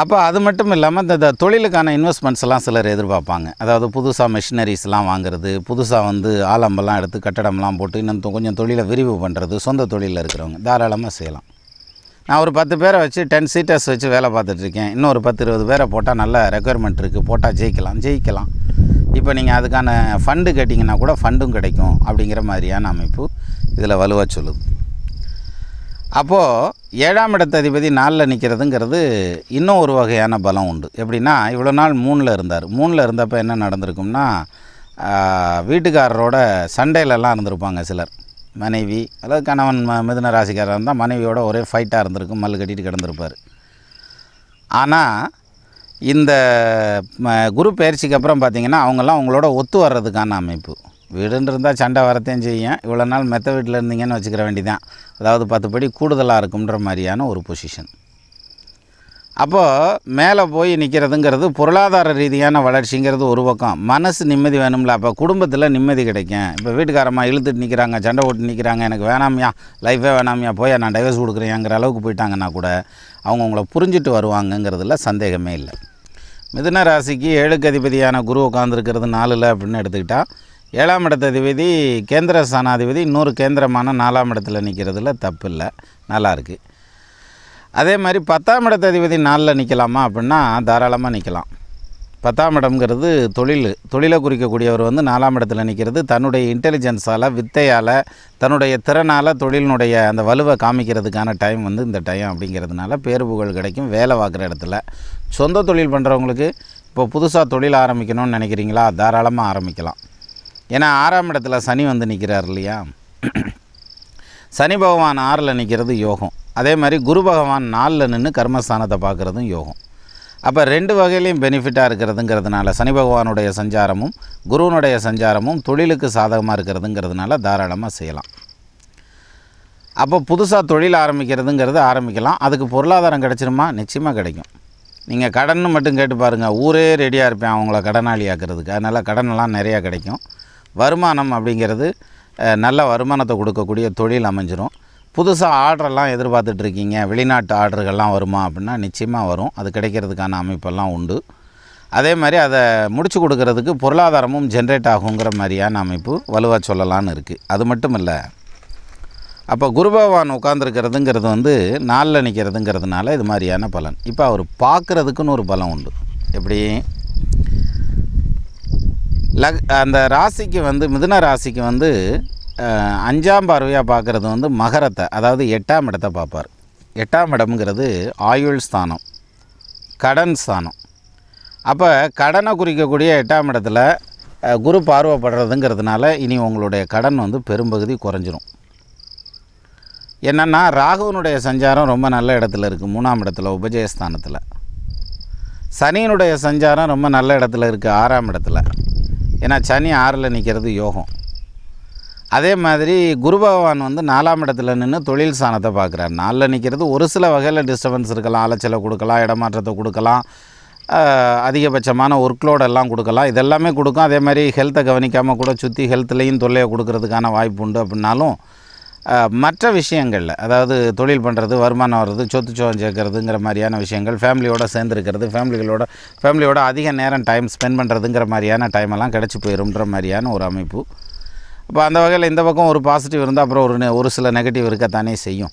அப்போ அது மட்டும் இல்லாமல் இந்த தொழிலுக்கான இன்வெஸ்ட்மெண்ட்ஸ்லாம் சிலர் எதிர்பார்ப்பாங்க அதாவது புதுசாக மிஷினரிஸ்லாம் வாங்குறது புதுசாக வந்து ஆலம்பெல்லாம் எடுத்து கட்டடம்லாம் போட்டு இன்னும் கொஞ்சம் தொழிலை விரிவு பண்ணுறது சொந்த தொழிலில் இருக்கிறவங்க தாராளமாக செய்யலாம் நான் ஒரு பத்து பேரை வச்சு டென் சீட்டர்ஸ் வச்சு வேலை பார்த்துட்ருக்கேன் இன்னும் ஒரு பத்து இருபது பேரை போட்டால் நல்ல ரெக்குயர்மெண்ட் இருக்குது போட்டால் ஜெயிக்கலாம் ஜெயிக்கலாம் இப்போ நீங்கள் அதுக்கான ஃபண்டு கேட்டிங்கன்னா கூட ஃபண்டும் கிடைக்கும் அப்படிங்கிற மாதிரியான அமைப்பு இதில் வலுவாக சொல்லுது அப்போது ஏழாம் இடத்த அதிபதி நாலில் நிற்கிறதுங்கிறது இன்னும் ஒரு வகையான பலம் உண்டு எப்படின்னா இவ்வளோ நாள் மூணில் இருந்தார் மூணில் இருந்தப்போ என்ன நடந்திருக்கும்னா வீட்டுக்காரரோட சண்டையிலலாம் இருந்திருப்பாங்க சிலர் மனைவி அதாவது கணவன் ம மிதுன ராசிக்காரர் இருந்தால் மனைவியோட ஒரே ஃபைட்டாக இருந்திருக்கும் மல்லு கட்டிட்டு கிடந்திருப்பார் ஆனால் இந்த குரு பயிற்சிக்கு அப்புறம் பார்த்திங்கன்னா அவங்கெல்லாம் அவங்களோட ஒத்து வர்றதுக்கான அமைப்பு வீடுன்னு இருந்தால் சண்டை வரத்தையும் செய்யும் இவ்வளோ நாள் மெத்த வீட்டில் இருந்தீங்கன்னு வச்சுக்கிற வேண்டிதான் அதாவது பத்து படி கூடுதலாக இருக்கும்ன்ற மாதிரியான ஒரு பொசிஷன் அப்போது மேலே போய் நிற்கிறதுங்கிறது பொருளாதார ரீதியான வளர்ச்சிங்கிறது ஒரு பக்கம் மனசு நிம்மதி வேணும்ல அப்போ குடும்பத்தில் நிம்மதி கிடைக்கும் இப்போ வீட்டுக்காரம்மா இழுத்துட்டு நிற்கிறாங்க சண்டை ஓட்டு நிற்கிறாங்க எனக்கு வேணாமியா லைஃபே வேணாமியா போய் நான் டைவர்ஸ் கொடுக்குறேங்கிற அளவுக்கு போயிட்டாங்கன்னா கூட அவங்க உங்களை புரிஞ்சுட்டு வருவாங்கங்கிறதுல சந்தேகமே இல்லை மிதுன ராசிக்கு ஏழுக்கு அதிபதியான குரு உட்காந்துருக்கிறது நாலில் அப்படின்னு எடுத்துக்கிட்டால் ஏழாம் இடத்த அதிபதி கேந்திர ஸ்தானாதிபதி இன்னொரு கேந்திரமான நாலாம் இடத்துல நிற்கிறதுல தப்பு இல்லை நல்லாயிருக்கு அதே மாதிரி பத்தாம் இடத்த அதிபதி நாளில் நிற்கலாமா அப்படின்னா தாராளமாக நிற்கலாம் பத்தாம் இடம்ங்கிறது தொழில் தொழிலை குறிக்கக்கூடியவர் வந்து நாலாம் இடத்துல நிற்கிறது தன்னுடைய இன்டெலிஜென்ஸால் வித்தையால் தன்னுடைய திறனால் தொழிலினுடைய அந்த வலுவை காமிக்கிறதுக்கான டைம் வந்து இந்த டைம் அப்படிங்கிறதுனால பேரு புகழ் கிடைக்கும் வேலை பார்க்குற இடத்துல சொந்த தொழில் பண்ணுறவங்களுக்கு இப்போ புதுசாக தொழில் ஆரம்பிக்கணும்னு நினைக்கிறீங்களா தாராளமாக ஆரம்பிக்கலாம் ஏன்னா ஆறாம் இடத்துல சனி வந்து நிற்கிறார் இல்லையா சனி பகவான் ஆறில் நிற்கிறது யோகம் அதே மாதிரி குரு பகவான் நாலில் நின்று கர்மஸ்தானத்தை பார்க்குறதும் யோகம் அப்போ ரெண்டு வகையிலையும் பெனிஃபிட்டாக இருக்கிறதுங்கிறதுனால சனி பகவானுடைய சஞ்சாரமும் குருவனுடைய சஞ்சாரமும் தொழிலுக்கு சாதகமாக இருக்கிறதுங்கிறதுனால தாராளமாக செய்யலாம் அப்போ புதுசாக தொழில் ஆரம்பிக்கிறதுங்கிறது ஆரம்பிக்கலாம் அதுக்கு பொருளாதாரம் கிடச்சிருமா நிச்சயமாக கிடைக்கும் நீங்கள் கடன் மட்டும் கேட்டு பாருங்கள் ஊரே ரெடியாக இருப்பேன் அவங்கள கடனாளி ஆக்கிறதுக்கு அதனால் கடனெல்லாம் நிறையா கிடைக்கும் வருமானம் அப்படிங்கிறது நல்ல வருமானத்தை கொடுக்கக்கூடிய தொழில் அமைஞ்சிரும் புதுசாக ஆர்டரெல்லாம் எதிர்பார்த்துட்ருக்கீங்க வெளிநாட்டு ஆர்டர்கள்லாம் வருமா அப்படின்னா நிச்சயமாக வரும் அது கிடைக்கிறதுக்கான அமைப்பெல்லாம் உண்டு அதே மாதிரி அதை முடிச்சு கொடுக்கறதுக்கு பொருளாதாரமும் ஜென்ரேட் ஆகுங்கிற மாதிரியான அமைப்பு வலுவாக சொல்லலான்னு இருக்குது அது மட்டும் இல்லை அப்போ குரு பகவான் உட்காந்துருக்கிறதுங்கிறது வந்து நாளில் நிற்கிறதுங்கிறதுனால இது மாதிரியான பலன் இப்போ அவர் பார்க்குறதுக்குன்னு ஒரு பலம் உண்டு எப்படி லக் அந்த ராசிக்கு வந்து மிதுன ராசிக்கு வந்து அஞ்சாம் பார்வையாக பார்க்குறது வந்து மகரத்தை அதாவது எட்டாம் இடத்தை பார்ப்பார் எட்டாம் இடம்ங்கிறது ஆயுள் ஸ்தானம் கடன் ஸ்தானம் அப்போ கடனை குறிக்கக்கூடிய எட்டாம் இடத்துல குரு பார்வைப்படுறதுங்கிறதுனால இனி உங்களுடைய கடன் வந்து பெரும்பகுதி குறைஞ்சிரும் என்னென்னா ராகுவனுடைய சஞ்சாரம் ரொம்ப நல்ல இடத்துல இருக்குது மூணாம் இடத்துல உபஜயஸ்தானத்தில் சனியினுடைய சஞ்சாரம் ரொம்ப நல்ல இடத்துல இருக்குது ஆறாம் இடத்துல ஏன்னா சனி ஆறில் நிற்கிறது யோகம் அதே மாதிரி குரு பகவான் வந்து நாலாம் இடத்துல நின்று தொழில் சாணத்தை பார்க்குறாரு நாலில் நிற்கிறது ஒரு சில வகையில் டிஸ்டர்பன்ஸ் இருக்கலாம் அலைச்சலை கொடுக்கலாம் இடமாற்றத்தை கொடுக்கலாம் அதிகபட்சமான ஒர்க்லோடெல்லாம் எல்லாம் கொடுக்கலாம் இதெல்லாமே கொடுக்கும் அதே மாதிரி ஹெல்த்தை கவனிக்காமல் கூட சுற்றி ஹெல்த்லேயும் தொல்லையை கொடுக்கறதுக்கான வாய்ப்பு உண்டு அப்படின்னாலும் மற்ற விஷயங்களில் அதாவது தொழில் பண்ணுறது வருமானம் வர்றது சொத்து சோகம் சேர்க்கறதுங்கிற மாதிரியான விஷயங்கள் ஃபேமிலியோடு சேர்ந்துருக்கிறது ஃபேமிலிகளோட ஃபேமிலியோட அதிக நேரம் டைம் ஸ்பெண்ட் பண்ணுறதுங்கிற மாதிரியான டைமெல்லாம் கிடச்சி போயிடும்ன்ற மாதிரியான ஒரு அமைப்பு இப்போ அந்த வகையில் இந்த பக்கம் ஒரு பாசிட்டிவ் இருந்தால் அப்புறம் ஒரு ஒரு சில நெகட்டிவ் இருக்கத்தானே செய்யும்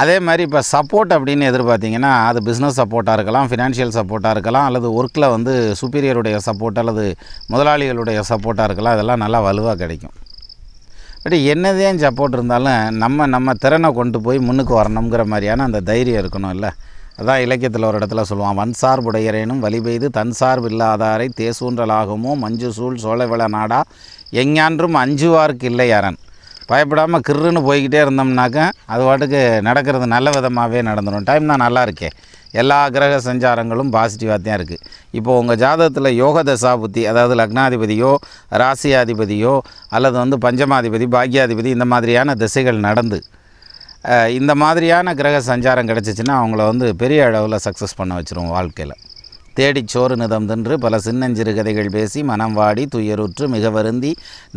அதே மாதிரி இப்போ சப்போர்ட் அப்படின்னு எதிர்பார்த்திங்கன்னா அது பிஸ்னஸ் சப்போர்ட்டாக இருக்கலாம் ஃபினான்ஷியல் சப்போர்ட்டாக இருக்கலாம் அல்லது ஒர்க்கில் வந்து சுப்பீரியருடைய சப்போர்ட் அல்லது முதலாளிகளுடைய சப்போர்ட்டாக இருக்கலாம் அதெல்லாம் நல்லா வலுவாக கிடைக்கும் பட் என்னதே சப்போர்ட் இருந்தாலும் நம்ம நம்ம திறனை கொண்டு போய் முன்னுக்கு வரணுங்கிற மாதிரியான அந்த தைரியம் இருக்கணும் இல்லை அதான் இலக்கியத்தில் ஒரு இடத்துல சொல்லுவான் வன் சார்புடையரேனும் வழி பெய்து தன் சார்பு இல்லாதாரை தேசூன்றலாகுமோ மஞ்சு சூழ் சோழவிள நாடா எஞ்ஞான்றும் அஞ்சுவார்க்கு இல்லையாரன் பயப்படாமல் கிருன்னு போய்கிட்டே இருந்தோம்னாக்கா அது பாட்டுக்கு நடக்கிறது நல்ல விதமாகவே நடந்துடும் டைம் தான் நல்லா இருக்கே எல்லா கிரக சஞ்சாரங்களும் பாசிட்டிவாக தான் இருக்குது இப்போ உங்கள் ஜாதகத்தில் யோக தசாபுத்தி அதாவது லக்னாதிபதியோ ராசியாதிபதியோ அல்லது வந்து பஞ்சமாதிபதி பாக்யாதிபதி இந்த மாதிரியான திசைகள் நடந்து இந்த மாதிரியான கிரக சஞ்சாரம் கிடச்சிச்சின்னா அவங்கள வந்து பெரிய அளவில் சக்ஸஸ் பண்ண வச்சுருவோம் வாழ்க்கையில் தேடிச் சோறு நிதம் தின்று பல சின்னஞ்சிறு கதைகள் பேசி மனம் வாடி துயருற்று மிக வருந்தி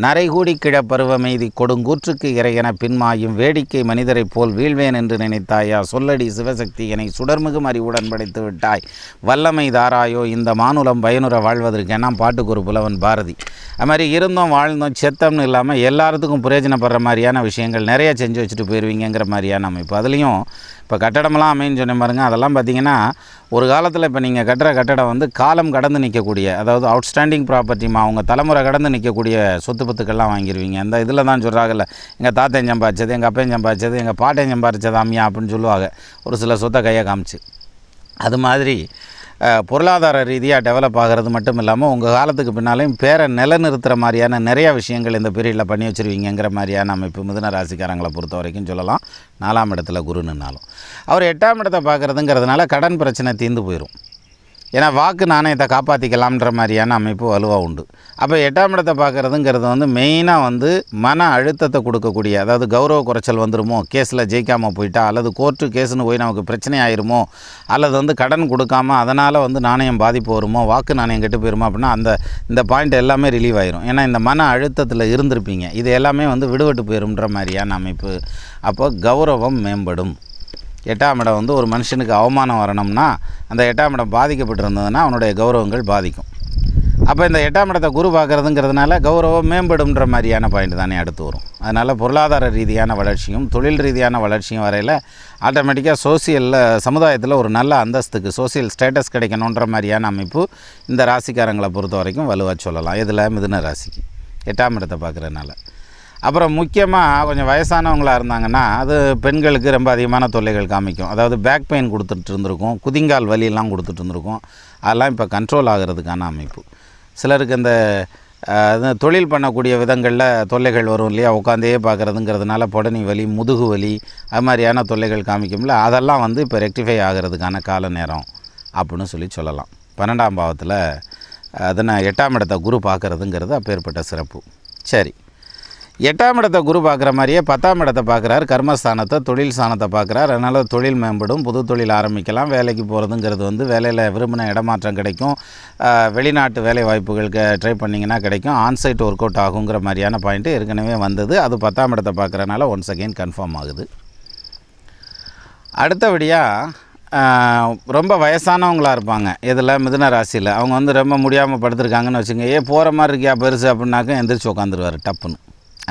நரைகூடி கிழப்பருவமெய்தி கொடுங்கூற்றுக்கு இறையென பின்மாயும் வேடிக்கை மனிதரைப் போல் வீழ்வேன் என்று நினைத்தாயா சொல்லடி சிவசக்தி என்னை சுடர்மிகும் அறிவுடன் படைத்து விட்டாய் வல்லமை தாராயோ இந்த மானுலம் பயனுற வாழ்வதற்கு என்ன பாட்டுக்கு ஒரு புலவன் பாரதி அது மாதிரி இருந்தோம் வாழ்ந்தோம் செத்தம்னு இல்லாமல் எல்லாத்துக்கும் பிரயோஜனப்படுற மாதிரியான விஷயங்கள் நிறைய செஞ்சு வச்சுட்டு போயிடுவீங்கிற மாதிரியான அமைப்பு அதுலேயும் இப்போ கட்டடமெல்லாம் அமைன்னு சொன்ன பாருங்க அதெல்லாம் பார்த்தீங்கன்னா ஒரு காலத்தில் இப்போ நீங்கள் கட்டுற கட்ட கட்டடம் வந்து காலம் கடந்து நிற்கக்கூடிய அதாவது அவுட்ஸ்டாண்டிங் ப்ராப்பர்ட்டிமா அவங்க தலைமுறை கடந்து நிற்கக்கூடிய சொத்து பத்துக்கள்லாம் வாங்கிடுவீங்க அந்த இதில் தான் சொல்கிறாங்கல்ல எங்கள் தாத்தையும் சம்பாதிச்சது எங்கள் அப்பையும் சம்பாதிச்சது எங்கள் பாட்டையும் சம்பாதிச்சது அம்மியா அப்படின்னு சொல்லுவாங்க ஒரு சில சொத்தை கையை காமிச்சு அது மாதிரி பொருளாதார ரீதியாக டெவலப் ஆகிறது மட்டும் இல்லாமல் உங்கள் காலத்துக்கு பின்னாலையும் பேரை நிலநிறுத்துகிற மாதிரியான நிறையா விஷயங்கள் இந்த பீரியடில் பண்ணி வச்சுருவீங்கிற மாதிரியான அமைப்பு மிதன ராசிக்காரங்களை பொறுத்த வரைக்கும் சொல்லலாம் நாலாம் இடத்துல குரு அவர் எட்டாம் இடத்தை பார்க்குறதுங்கிறதுனால கடன் பிரச்சனை தீர்ந்து போயிடும் ஏன்னா வாக்கு நாணயத்தை காப்பாற்றிக்கலாம்ன்ற மாதிரியான அமைப்பு வலுவாக உண்டு அப்போ எட்டாம் இடத்தை பார்க்குறதுங்கிறது வந்து மெயினாக வந்து மன அழுத்தத்தை கொடுக்கக்கூடிய அதாவது கௌரவ குறைச்சல் வந்துருமோ கேஸில் ஜெயிக்காமல் போயிட்டா அல்லது கோர்ட்டு கேஸுன்னு போய் நமக்கு பிரச்சனை ஆயிருமோ அல்லது வந்து கடன் கொடுக்காமல் அதனால் வந்து நாணயம் பாதிப்பு வருமோ வாக்கு நாணயம் கெட்டு போயிருமோ அப்படின்னா அந்த இந்த பாயிண்ட் எல்லாமே ரிலீவ் ஆயிரும் ஏன்னா இந்த மன அழுத்தத்தில் இருந்திருப்பீங்க இது எல்லாமே வந்து விடுபட்டு போயிரும்ன்ற மாதிரியான அமைப்பு அப்போ கௌரவம் மேம்படும் எட்டாம் இடம் வந்து ஒரு மனுஷனுக்கு அவமானம் வரணும்னா அந்த எட்டாம் இடம் பாதிக்கப்பட்டிருந்ததுன்னா அவனுடைய கௌரவங்கள் பாதிக்கும் அப்போ இந்த எட்டாம் இடத்தை குரு பார்க்குறதுங்கிறதுனால கௌரவம் மேம்படும்ன்ற மாதிரியான பாயிண்ட் தானே அடுத்து வரும் அதனால் பொருளாதார ரீதியான வளர்ச்சியும் தொழில் ரீதியான வளர்ச்சியும் வரையில் ஆட்டோமேட்டிக்காக சோசியலில் சமுதாயத்தில் ஒரு நல்ல அந்தஸ்துக்கு சோசியல் ஸ்டேட்டஸ் கிடைக்கணுன்ற மாதிரியான அமைப்பு இந்த ராசிக்காரங்களை பொறுத்த வரைக்கும் வலுவாக சொல்லலாம் இதில் மிதுன ராசிக்கு எட்டாம் இடத்தை பார்க்குறதுனால அப்புறம் முக்கியமாக கொஞ்சம் வயசானவங்களாக இருந்தாங்கன்னா அது பெண்களுக்கு ரொம்ப அதிகமான தொல்லைகள் காமிக்கும் அதாவது பேக் பெயின் கொடுத்துட்டு இருந்திருக்கும் குதிங்கால் வலியெல்லாம் கொடுத்துட்டு இருந்திருக்கும் அதெல்லாம் இப்போ கண்ட்ரோல் ஆகிறதுக்கான அமைப்பு சிலருக்கு இந்த தொழில் பண்ணக்கூடிய விதங்களில் தொல்லைகள் வரும் இல்லையா உட்காந்தே பார்க்குறதுங்கிறதுனால புடனி வலி முதுகு வலி அது மாதிரியான தொல்லைகள் காமிக்கும்ல அதெல்லாம் வந்து இப்போ ரெக்டிஃபை ஆகிறதுக்கான கால நேரம் அப்படின்னு சொல்லி சொல்லலாம் பன்னெண்டாம் பாவத்தில் அதனை எட்டாம் இடத்த குரு பார்க்குறதுங்கிறது அப்பேற்பட்ட சிறப்பு சரி எட்டாம் இடத்தை குரு பார்க்குற மாதிரியே பத்தாம் இடத்தை பார்க்குறாரு கர்மஸ்தானத்தை தொழில் ஸ்தானத்தை பார்க்குறாரு அதனால் தொழில் மேம்படும் புது தொழில் ஆரம்பிக்கலாம் வேலைக்கு போகிறதுங்கிறது வந்து வேலையில் விரும்பின இடமாற்றம் கிடைக்கும் வெளிநாட்டு வேலை வாய்ப்புகளுக்கு ட்ரை பண்ணிங்கன்னா கிடைக்கும் ஆன்சைட் ஒர்க் அவுட் ஆகுங்கிற மாதிரியான பாயிண்ட்டு ஏற்கனவே வந்தது அது பத்தாம் இடத்தை பார்க்குறனால ஒன்ஸ் அகெயின் கன்ஃபார்ம் ஆகுது அடுத்தபடியாக ரொம்ப வயசானவங்களாக இருப்பாங்க இதில் மிதுன ராசியில் அவங்க வந்து ரொம்ப முடியாமல் படுத்துருக்காங்கன்னு வச்சுங்க ஏ போகிற மாதிரி இருக்கியா பெருசு அப்படின்னாக்க எந்திரிச்சு உட்காந்துருவார் டப்புன்னு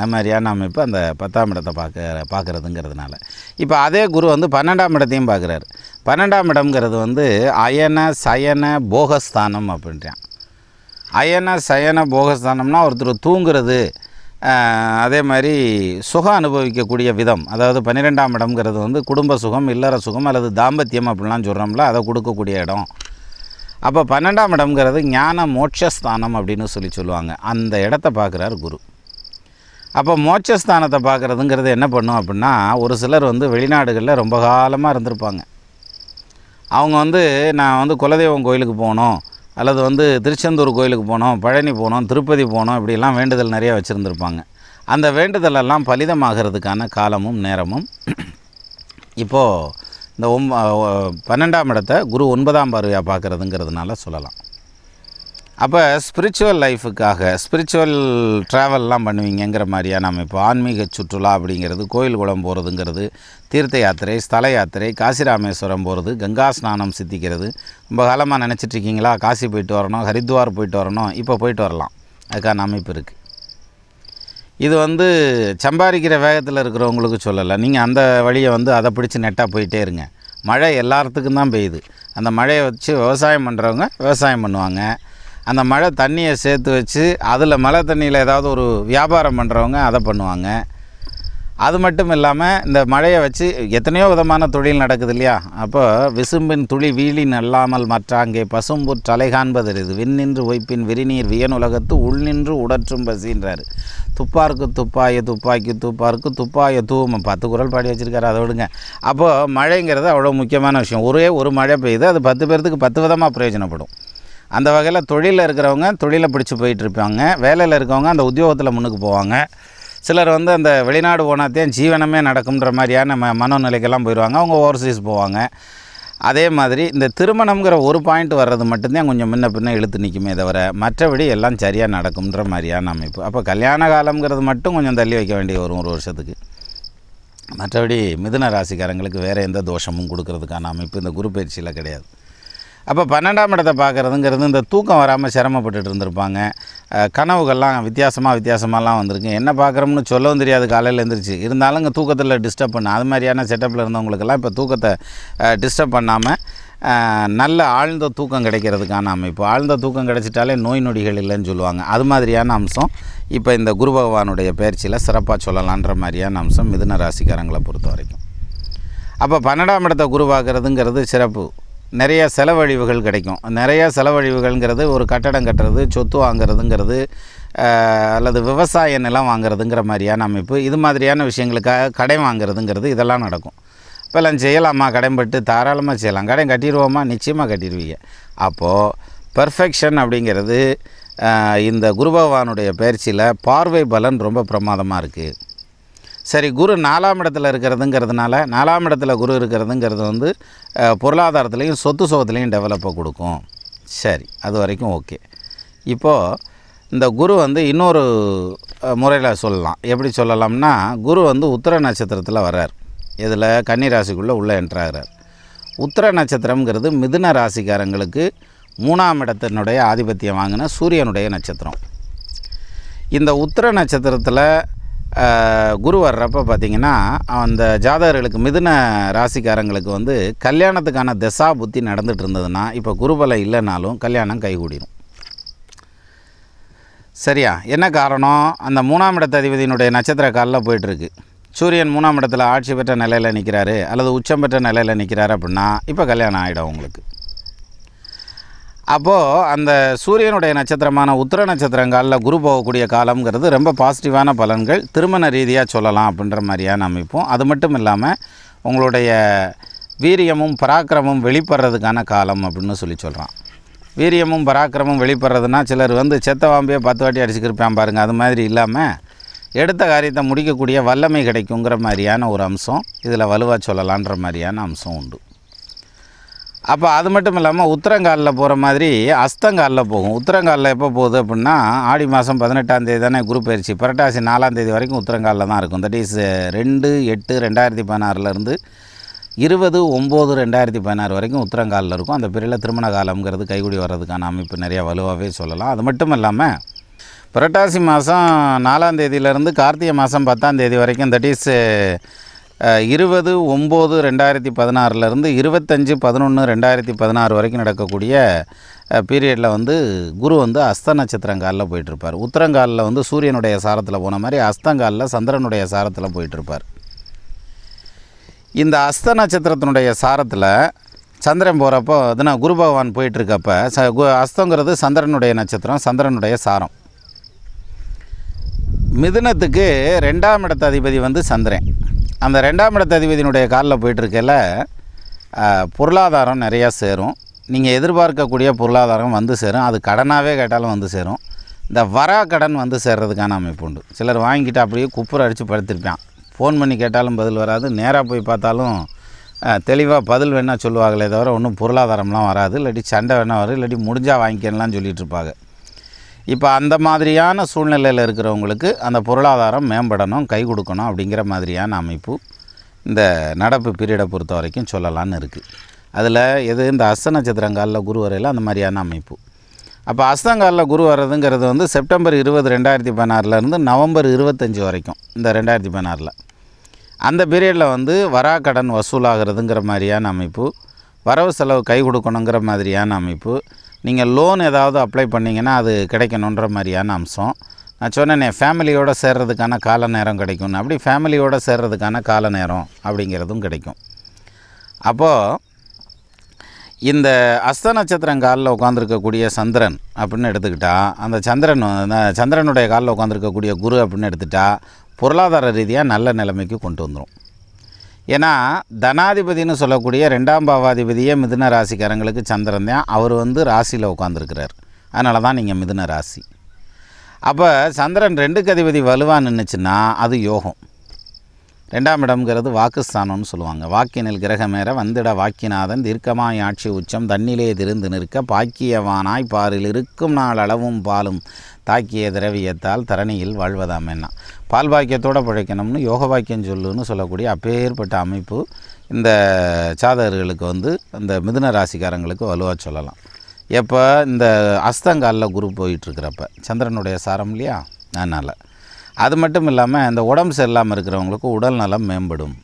அது நம்ம இப்போ அந்த பத்தாம் இடத்தை பார்க்க பார்க்குறதுங்கிறதுனால இப்போ அதே குரு வந்து பன்னெண்டாம் இடத்தையும் பார்க்குறாரு பன்னெண்டாம் இடம்ங்கிறது வந்து அயன சயன போகஸ்தானம் அப்படின்றான் அயன சயன போகஸ்தானம்னா ஒருத்தர் தூங்குறது அதே மாதிரி சுகம் அனுபவிக்கக்கூடிய விதம் அதாவது பன்னிரெண்டாம் இடம்ங்கிறது வந்து குடும்ப சுகம் இல்லற சுகம் அல்லது தாம்பத்தியம் அப்படிலாம் சொல்கிறோம்ல அதை கொடுக்கக்கூடிய இடம் அப்போ பன்னெண்டாம் இடம்ங்கிறது ஞான மோட்சஸ்தானம் அப்படின்னு சொல்லி சொல்லுவாங்க அந்த இடத்த பார்க்குறாரு குரு அப்போ மோட்சஸ்தானத்தை பார்க்குறதுங்கிறது என்ன பண்ணும் அப்படின்னா ஒரு சிலர் வந்து வெளிநாடுகளில் ரொம்ப காலமாக இருந்திருப்பாங்க அவங்க வந்து நான் வந்து குலதெய்வம் கோயிலுக்கு போகணும் அல்லது வந்து திருச்செந்தூர் கோயிலுக்கு போகணும் பழனி போகணும் திருப்பதி போகணும் இப்படிலாம் வேண்டுதல் நிறையா வச்சுருந்துருப்பாங்க அந்த வேண்டுதலெல்லாம் பலிதமாகிறதுக்கான காலமும் நேரமும் இப்போது இந்த ஒம் பன்னெண்டாம் இடத்த குரு ஒன்பதாம் பார்வையாக பார்க்குறதுங்கிறதுனால சொல்லலாம் அப்போ ஸ்பிரிச்சுவல் லைஃபுக்காக ஸ்பிரிச்சுவல் ட்ராவல்லாம் பண்ணுவீங்கிற நம்ம இப்போ ஆன்மீக சுற்றுலா அப்படிங்கிறது கோயில் குளம் போகிறதுங்கிறது தீர்த்த யாத்திரை ஸ்தல யாத்திரை காசிராமேஸ்வரம் போகிறது கங்கா ஸ்நானம் சித்திக்கிறது ரொம்ப காலமாக நினச்சிட்ருக்கீங்களா காசி போயிட்டு வரணும் ஹரித்வார் போயிட்டு வரணும் இப்போ போயிட்டு வரலாம் அதுக்கான அமைப்பு இருக்குது இது வந்து சம்பாதிக்கிற வேகத்தில் இருக்கிறவங்களுக்கு சொல்லலை நீங்கள் அந்த வழியை வந்து அதை பிடிச்சி நெட்டாக போயிட்டே இருங்க மழை எல்லாத்துக்கும் தான் பெய்யுது அந்த மழையை வச்சு விவசாயம் பண்ணுறவங்க விவசாயம் பண்ணுவாங்க அந்த மழை தண்ணியை சேர்த்து வச்சு அதில் மழை தண்ணியில் ஏதாவது ஒரு வியாபாரம் பண்ணுறவங்க அதை பண்ணுவாங்க அது மட்டும் இல்லாமல் இந்த மழையை வச்சு எத்தனையோ விதமான தொழில் நடக்குது இல்லையா அப்போ விசும்பின் துளி வீழின் அல்லாமல் அங்கே பசும்புற் தலை காண்பது இது விண்ணின்று ஒய்ப்பின் விரிநீர் வியனுலகத்து உள்நின்று உடற்றும் பசின்றார் துப்பாருக்கு துப்பாய துப்பாக்கி துப்பாருக்கு துப்பாய தூவம் பத்து குரல் பாடி வச்சுருக்காரு அதை விடுங்க அப்போது மழைங்கிறது அவ்வளோ முக்கியமான விஷயம் ஒரே ஒரு மழை பெய்யுது அது பத்து பேர்த்துக்கு பத்து விதமாக பிரயோஜனப்படும் அந்த வகையில் தொழிலில் இருக்கிறவங்க தொழிலை பிடிச்சி போயிட்டுருப்பாங்க வேலையில் இருக்கவங்க அந்த உத்தியோகத்தில் முன்னுக்கு போவாங்க சிலர் வந்து அந்த வெளிநாடு போனாத்தையும் ஜீவனமே நடக்கும்ன்ற மாதிரியான ம மனோநிலைக்கெல்லாம் போயிடுவாங்க அவங்க ஓவர்சீஸ் போவாங்க அதே மாதிரி இந்த திருமணம்ங்கிற ஒரு பாயிண்ட் வர்றது மட்டும்தான் கொஞ்சம் முன்ன பின்ன இழுத்து நிற்குமே தவிர மற்றபடி எல்லாம் சரியாக நடக்கும்ன்ற மாதிரியான அமைப்பு அப்போ கல்யாண காலம்ங்கிறது மட்டும் கொஞ்சம் தள்ளி வைக்க வேண்டிய வரும் ஒரு வருஷத்துக்கு மற்றபடி மிதுன ராசிக்காரங்களுக்கு வேறு எந்த தோஷமும் கொடுக்கறதுக்கான அமைப்பு இந்த குரு பயிற்சியில் கிடையாது அப்போ பன்னெண்டாம் இடத்தை பார்க்குறதுங்கிறது இந்த தூக்கம் வராமல் சிரமப்பட்டுட்டு இருந்திருப்பாங்க கனவுகள்லாம் வித்தியாசமாக வித்தியாசமாலாம் வந்திருக்கு என்ன பார்க்குறோம்னு சொல்லவும் தெரியாது காலையில் எழுந்திரிச்சு இருந்தாலும் இங்கே தூக்கத்தில் டிஸ்டர்ப் பண்ண அது மாதிரியான செட்டப்பில் இருந்தவங்களுக்கெல்லாம் இப்போ தூக்கத்தை டிஸ்டர்ப் பண்ணாமல் நல்ல ஆழ்ந்த தூக்கம் கிடைக்கிறதுக்கான அமைப்பு ஆழ்ந்த தூக்கம் கிடைச்சிட்டாலே நோய் நொடிகள் இல்லைன்னு சொல்லுவாங்க அது மாதிரியான அம்சம் இப்போ இந்த குரு பகவானுடைய பயிற்சியில் சிறப்பாக சொல்லலான்ற மாதிரியான அம்சம் மிதுன ராசிக்காரங்களை பொறுத்த வரைக்கும் அப்போ பன்னெண்டாம் இடத்தை குருவாக்குறதுங்கிறது சிறப்பு நிறைய செலவழிவுகள் கிடைக்கும் நிறைய செலவழிவுகள்ங்கிறது ஒரு கட்டடம் கட்டுறது சொத்து வாங்கிறதுங்கிறது அல்லது விவசாய நிலம் வாங்கிறதுங்கிற மாதிரியான அமைப்பு இது மாதிரியான விஷயங்களுக்காக கடன் வாங்கிறதுங்கிறது இதெல்லாம் நடக்கும் இப்போல்லாம் செய்யலாமா பட்டு தாராளமாக செய்யலாம் கடன் கட்டிடுவோமா நிச்சயமாக கட்டிடுவீங்க அப்போது பர்ஃபெக்ஷன் அப்படிங்கிறது இந்த குருபகவானுடைய பயிற்சியில் பார்வை பலன் ரொம்ப பிரமாதமாக இருக்குது சரி குரு நாலாம் இடத்துல இருக்கிறதுங்கிறதுனால நாலாம் இடத்துல குரு இருக்கிறதுங்கிறது வந்து பொருளாதாரத்துலேயும் சொத்து சுகத்துலேயும் டெவலப்பை கொடுக்கும் சரி அது வரைக்கும் ஓகே இப்போது இந்த குரு வந்து இன்னொரு முறையில் சொல்லலாம் எப்படி சொல்லலாம்னா குரு வந்து உத்திர நட்சத்திரத்தில் வர்றார் இதில் கன்னி ராசிக்குள்ளே உள்ளே என்ட்ராகிறார் உத்திர நட்சத்திரங்கிறது மிதுன ராசிக்காரங்களுக்கு மூணாம் இடத்தினுடைய ஆதிபத்தியம் வாங்கின சூரியனுடைய நட்சத்திரம் இந்த உத்திர நட்சத்திரத்தில் குரு வர்றப்ப பார்த்திங்கன்னா அந்த ஜாதகர்களுக்கு மிதுன ராசிக்காரங்களுக்கு வந்து கல்யாணத்துக்கான திசா புத்தி நடந்துகிட்டு இருந்ததுன்னா இப்போ குருபலம் இல்லைனாலும் கல்யாணம் கைகூடிடும் சரியா என்ன காரணம் அந்த மூணாம் இடத்த அதிபதியினுடைய நட்சத்திர காலில் போயிட்டுருக்கு சூரியன் மூணாம் இடத்துல ஆட்சி பெற்ற நிலையில் நிற்கிறாரு அல்லது உச்சம் பெற்ற நிலையில் நிற்கிறாரு அப்படின்னா இப்போ கல்யாணம் ஆகிடும் உங்களுக்கு அப்போது அந்த சூரியனுடைய நட்சத்திரமான உத்திர நட்சத்திரங்களில் குரு போகக்கூடிய காலங்கிறது ரொம்ப பாசிட்டிவான பலன்கள் திருமண ரீதியாக சொல்லலாம் அப்படின்ற மாதிரியான அமைப்போம் அது மட்டும் இல்லாமல் உங்களுடைய வீரியமும் பராக்கிரமும் வெளிப்படுறதுக்கான காலம் அப்படின்னு சொல்லி சொல்கிறான் வீரியமும் பராக்கிரமும் வெளிப்படுறதுனா சிலர் வந்து செத்த வாம்பியை பத்து வாட்டி அடிச்சுக்கிருப்பேன் பாருங்கள் அது மாதிரி இல்லாமல் எடுத்த காரியத்தை முடிக்கக்கூடிய வல்லமை கிடைக்குங்கிற மாதிரியான ஒரு அம்சம் இதில் வலுவாக சொல்லலான்ற மாதிரியான அம்சம் உண்டு அப்போ அது மட்டும் இல்லாமல் உத்தரங்காலில் போகிற மாதிரி அஸ்தங்காலில் போகும் உத்தரங்காலில் எப்போ போகுது அப்படின்னா ஆடி மாதம் பதினெட்டாம் தேதி தானே குரு பயிற்சி புரட்டாசி நாலாம் தேதி வரைக்கும் உத்தரங்காலில் தான் இருக்கும் தட் இஸ் ரெண்டு எட்டு ரெண்டாயிரத்தி பதினாறுலேருந்து இருபது ஒம்பது ரெண்டாயிரத்தி பதினாறு வரைக்கும் உத்தரங்காலில் இருக்கும் அந்த பிரியில் திருமண காலம்ங்கிறது கைகுடி வர்றதுக்கான அமைப்பு நிறையா வலுவாகவே சொல்லலாம் அது மட்டும் இல்லாமல் புரட்டாசி மாதம் நாலாம் தேதியிலேருந்து கார்த்திகை மாதம் பத்தாம் தேதி வரைக்கும் தட் இஸ் இருபது ஒம்பது ரெண்டாயிரத்தி பதினாறுலேருந்து இருபத்தஞ்சி பதினொன்று ரெண்டாயிரத்தி பதினாறு வரைக்கும் நடக்கக்கூடிய பீரியடில் வந்து குரு வந்து அஸ்த நட்சத்திரங்காலில் போயிட்டுருப்பார் உத்தரங்காலில் வந்து சூரியனுடைய சாரத்தில் போன மாதிரி அஸ்தங்காலில் சந்திரனுடைய சாரத்தில் போயிட்டுருப்பார் இந்த அஸ்த நட்சத்திரத்தினுடைய சாரத்தில் சந்திரன் போகிறப்போ அதுனா குரு பகவான் போயிட்டுருக்கப்ப ச கு அஸ்தங்கிறது சந்திரனுடைய நட்சத்திரம் சந்திரனுடைய சாரம் மிதுனத்துக்கு ரெண்டாம் இடத்த அதிபதி வந்து சந்திரன் அந்த ரெண்டாம் இடத்த அதிபதியினுடைய காலில் போயிட்டுருக்கல பொருளாதாரம் நிறையா சேரும் நீங்கள் எதிர்பார்க்கக்கூடிய பொருளாதாரம் வந்து சேரும் அது கடனாகவே கேட்டாலும் வந்து சேரும் இந்த வரா கடன் வந்து சேர்கிறதுக்கான அமைப்பு உண்டு சிலர் வாங்கிட்டு அப்படியே குப்புற அடித்து படுத்திருப்பான் ஃபோன் பண்ணி கேட்டாலும் பதில் வராது நேராக போய் பார்த்தாலும் தெளிவாக பதில் வேணால் சொல்லுவாங்களே தவிர ஒன்றும் பொருளாதாரம்லாம் வராது இல்லாட்டி சண்டை வேணால் வரும் இல்லாட்டி முடிஞ்சால் வாங்கிக்கலாம் சொல்லிகிட்டு இருப்பாங்க இப்போ அந்த மாதிரியான சூழ்நிலையில் இருக்கிறவங்களுக்கு அந்த பொருளாதாரம் மேம்படணும் கை கொடுக்கணும் அப்படிங்கிற மாதிரியான அமைப்பு இந்த நடப்பு பீரியடை பொறுத்த வரைக்கும் சொல்லலான்னு இருக்குது அதில் எது இந்த அஸ்த நட்சத்திரங்காலில் குரு வரையில் அந்த மாதிரியான அமைப்பு அப்போ அஸ்தங்காலில் குரு வர்றதுங்கிறது வந்து செப்டம்பர் இருபது ரெண்டாயிரத்தி பதினாறுலேருந்து நவம்பர் இருபத்தஞ்சி வரைக்கும் இந்த ரெண்டாயிரத்தி பதினாறில் அந்த பீரியடில் வந்து வரா கடன் வசூலாகிறதுங்கிற மாதிரியான அமைப்பு வரவு செலவு கை கொடுக்கணுங்கிற மாதிரியான அமைப்பு நீங்கள் லோன் ஏதாவது அப்ளை பண்ணிங்கன்னா அது கிடைக்கணுன்ற மாதிரியான அம்சம் நான் சொன்னேன் ஃபேமிலியோடு சேர்கிறதுக்கான கால நேரம் கிடைக்கும்னு அப்படி ஃபேமிலியோடு சேர்கிறதுக்கான கால நேரம் அப்படிங்கிறதும் கிடைக்கும் அப்போது இந்த அஸ்த நட்சத்திரம் காலில் உட்காந்துருக்கக்கூடிய சந்திரன் அப்படின்னு எடுத்துக்கிட்டால் அந்த சந்திரன் சந்திரனுடைய காலில் உட்காந்துருக்கக்கூடிய குரு அப்படின்னு எடுத்துட்டால் பொருளாதார ரீதியாக நல்ல நிலைமைக்கு கொண்டு வந்துடும் ஏன்னா தனாதிபதினு சொல்லக்கூடிய ரெண்டாம் பாவாதிபதியே மிதுன ராசிக்காரங்களுக்கு சந்திரன் தான் அவர் வந்து ராசியில் உட்காந்துருக்கிறார் அதனால தான் நீங்கள் மிதுன ராசி அப்போ சந்திரன் ரெண்டு கதிபதி வலுவாக நின்றுச்சுன்னா அது யோகம் ரெண்டாம் இடம்ங்கிறது வாக்குஸ்தானம்னு சொல்லுவாங்க வாக்கினில் கிரகமேற வந்திட வாக்கிநாதன் தீர்க்கமாய் ஆட்சி உச்சம் தண்ணிலே திருந்து நிற்க பாக்கியவானாய் பாரில் இருக்கும் நாள் அளவும் பாலும் தாக்கிய திரவியத்தால் தரணியில் வாழ்வதாம் என்ன பால் வாக்கியத்தோடு பிழைக்கணும்னு யோக வாக்கியம் சொல்லுன்னு சொல்லக்கூடிய அப்பேற்பட்ட அமைப்பு இந்த சாதகர்களுக்கு வந்து இந்த மிதுன ராசிக்காரங்களுக்கு வலுவாக சொல்லலாம் எப்போ இந்த அஸ்தங்காலில் குரு போயிட்டுருக்கிறப்ப சந்திரனுடைய சாரம் இல்லையா அதனால் அது மட்டும் இல்லாமல் இந்த உடம்பு சரியில்லாமல் இருக்கிறவங்களுக்கு உடல் நலம் மேம்படும்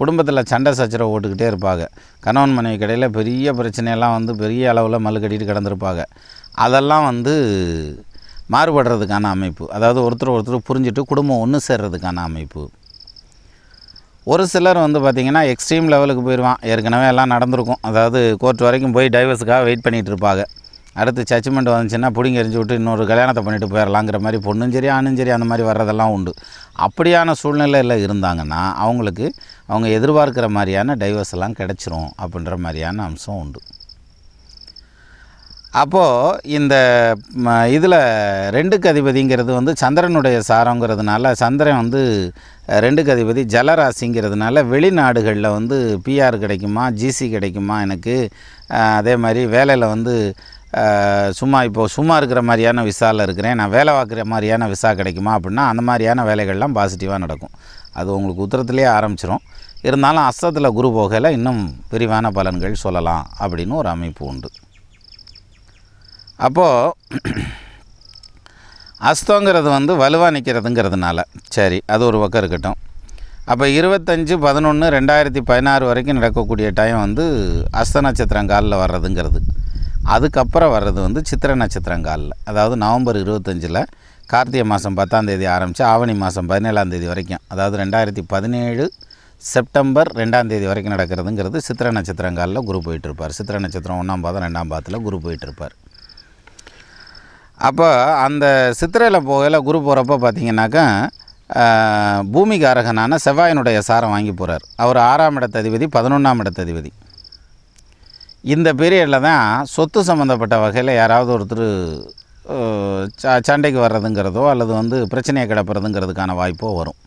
குடும்பத்தில் சண்டை சச்சரவு ஓட்டுக்கிட்டே இருப்பாங்க கணவன் மனைவி கடையில் பெரிய பிரச்சனையெல்லாம் வந்து பெரிய அளவில் மல்லு கட்டிட்டு கிடந்திருப்பாங்க அதெல்லாம் வந்து மாறுபடுறதுக்கான அமைப்பு அதாவது ஒருத்தர் ஒருத்தர் புரிஞ்சுட்டு குடும்பம் ஒன்று சேர்றதுக்கான அமைப்பு ஒரு சிலர் வந்து பார்த்திங்கன்னா எக்ஸ்ட்ரீம் லெவலுக்கு போயிடுவான் ஏற்கனவே எல்லாம் நடந்திருக்கும் அதாவது கோர்ட் வரைக்கும் போய் டைவர்ஸுக்காக வெயிட் பண்ணிகிட்டு இருப்பாங்க அடுத்து சச்மெண்ட் வந்துச்சுன்னா பிடிங்க எரிஞ்சு விட்டு இன்னொரு கல்யாணத்தை பண்ணிட்டு போயிடலாங்கிற மாதிரி பொண்ணும் சரி ஆணும் சரி அந்த மாதிரி வர்றதெல்லாம் உண்டு அப்படியான சூழ்நிலையில் இருந்தாங்கன்னா அவங்களுக்கு அவங்க எதிர்பார்க்குற மாதிரியான டைவர்ஸ் எல்லாம் கிடச்சிரும் அப்படின்ற மாதிரியான அம்சம் உண்டு அப்போது இந்த இதில் ரெண்டு கதிபதிங்கிறது வந்து சந்திரனுடைய சாரங்கிறதுனால சந்திரன் வந்து ரெண்டு கதிபதி ஜலராசிங்கிறதுனால வெளிநாடுகளில் வந்து பிஆர் கிடைக்குமா ஜிசி கிடைக்குமா எனக்கு அதே மாதிரி வேலையில் வந்து சும்மா இப்போது சும்மா இருக்கிற மாதிரியான விசாவில் இருக்கிறேன் நான் வேலை பார்க்குற மாதிரியான விசா கிடைக்குமா அப்படின்னா அந்த மாதிரியான வேலைகள்லாம் பாசிட்டிவாக நடக்கும் அது உங்களுக்கு உத்தரத்துலேயே ஆரம்பிச்சிடும் இருந்தாலும் அஸ்தத்தில் குரு போகையில் இன்னும் விரிவான பலன்கள் சொல்லலாம் அப்படின்னு ஒரு அமைப்பு உண்டு அப்போது அஸ்தங்கிறது வந்து வலுவாக நிற்கிறதுங்கிறதுனால சரி அது ஒரு பக்கம் இருக்கட்டும் அப்போ இருபத்தஞ்சு பதினொன்று ரெண்டாயிரத்தி பதினாறு வரைக்கும் நடக்கக்கூடிய டைம் வந்து அஸ்த நட்சத்திரம் காலில் வர்றதுங்கிறது அதுக்கப்புறம் வர்றது வந்து சித்திர நட்சத்திரம் காலில் அதாவது நவம்பர் இருபத்தஞ்சில் கார்த்திகை மாதம் பத்தாந்தேதி ஆரம்பித்து ஆவணி மாதம் பதினேழாந்தேதி வரைக்கும் அதாவது ரெண்டாயிரத்தி பதினேழு செப்டம்பர் ரெண்டாந்தேதி வரைக்கும் நடக்கிறதுங்கிறது சித்திர நட்சத்திரங்காலில் குரு போயிட்டுருப்பார் சித்திர நட்சத்திரம் ஒன்றாம் பாதம் ரெண்டாம் பாதத்தில் குரு போயிட்டுருப்பார் அப்போ அந்த சித்திரையில் போகையில் குரு போகிறப்ப பார்த்தீங்கன்னாக்கா பூமிகாரகனான செவ்வாயினுடைய சாரம் வாங்கி போகிறார் அவர் ஆறாம் இடத்ததிபதி பதினொன்றாம் இடத்ததிபதி இந்த பீரியடில் தான் சொத்து சம்மந்தப்பட்ட வகையில் யாராவது ஒருத்தர் சண்டைக்கு வர்றதுங்கிறதோ அல்லது வந்து பிரச்சனையை கிடப்புறதுங்கிறதுக்கான வாய்ப்போ வரும்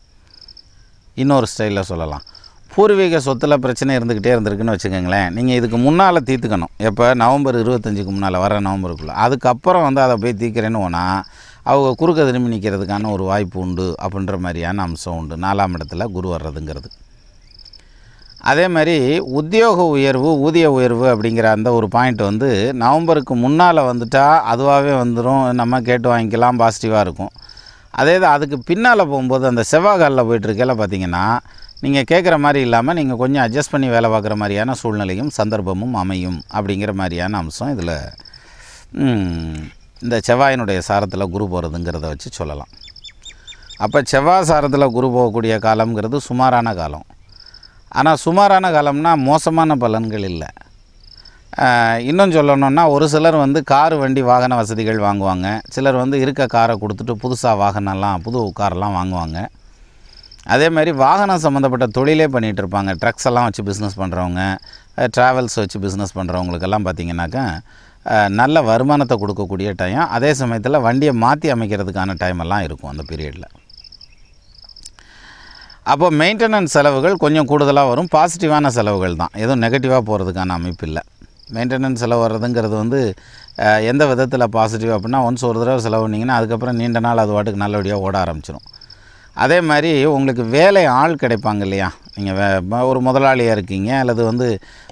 இன்னொரு ஸ்டைலில் சொல்லலாம் பூர்வீக சொத்தில் பிரச்சனை இருந்துக்கிட்டே இருந்திருக்குன்னு வச்சுக்கோங்களேன் நீங்கள் இதுக்கு முன்னால் தீர்த்துக்கணும் எப்போ நவம்பர் இருபத்தஞ்சுக்கு முன்னால் வர நவம்பருக்குள்ளே அதுக்கப்புறம் வந்து அதை போய் தீர்க்குறேன்னு ஒன்றா அவங்க குறுக்க திரும்பி நிற்கிறதுக்கான ஒரு வாய்ப்பு உண்டு அப்படின்ற மாதிரியான அம்சம் உண்டு நாலாம் இடத்துல குரு வர்றதுங்கிறது அதே மாதிரி உத்தியோக உயர்வு ஊதிய உயர்வு அப்படிங்கிற அந்த ஒரு பாயிண்ட் வந்து நவம்பருக்கு முன்னால் வந்துட்டால் அதுவாகவே வந்துடும் நம்ம கேட்டு வாங்கிக்கலாம் பாசிட்டிவாக இருக்கும் அதே இது அதுக்கு பின்னால் போகும்போது அந்த காலில் போயிட்டுருக்கையில் பார்த்திங்கன்னா நீங்கள் கேட்குற மாதிரி இல்லாமல் நீங்கள் கொஞ்சம் அட்ஜஸ்ட் பண்ணி வேலை பார்க்குற மாதிரியான சூழ்நிலையும் சந்தர்ப்பமும் அமையும் அப்படிங்கிற மாதிரியான அம்சம் இதில் இந்த செவ்வாயினுடைய சாரத்தில் குரு போகிறதுங்கிறத வச்சு சொல்லலாம் அப்போ செவ்வாய் சாரத்தில் குரு போகக்கூடிய காலம்ங்கிறது சுமாரான காலம் ஆனால் சுமாரான காலம்னா மோசமான பலன்கள் இல்லை இன்னும் சொல்லணுன்னா ஒரு சிலர் வந்து கார் வண்டி வாகன வசதிகள் வாங்குவாங்க சிலர் வந்து இருக்க காரை கொடுத்துட்டு புதுசாக வாகனம்லாம் புது காரெல்லாம் வாங்குவாங்க அதே மாதிரி வாகனம் சம்மந்தப்பட்ட தொழிலே பண்ணிகிட்டு இருப்பாங்க ட்ரக்ஸ் எல்லாம் வச்சு பிஸ்னஸ் பண்ணுறவங்க ட்ராவல்ஸ் வச்சு பிஸ்னஸ் பண்ணுறவங்களுக்கெல்லாம் பார்த்திங்கனாக்கா நல்ல வருமானத்தை கொடுக்கக்கூடிய டைம் அதே சமயத்தில் வண்டியை மாற்றி அமைக்கிறதுக்கான டைம் எல்லாம் இருக்கும் அந்த பீரியடில் அப்போ மெயின்டெனன்ஸ் செலவுகள் கொஞ்சம் கூடுதலாக வரும் பாசிட்டிவான செலவுகள் தான் எதுவும் நெகட்டிவாக போகிறதுக்கான அமைப்பு இல்லை மெயின்டெனன்ஸ் செலவு வர்றதுங்கிறது வந்து எந்த விதத்தில் பாசிட்டிவ் அப்படின்னா ஒன்ஸ் ஒரு தடவை செலவுனிங்கன்னா அதுக்கப்புறம் நீண்ட நாள் அது வாட்டுக்கு நல்லபடியாக ஓட ஆரம்பிச்சிடும் அதே மாதிரி உங்களுக்கு வேலை ஆள் கிடைப்பாங்க இல்லையா நீங்கள் வே ஒரு முதலாளியாக இருக்கீங்க அல்லது வந்து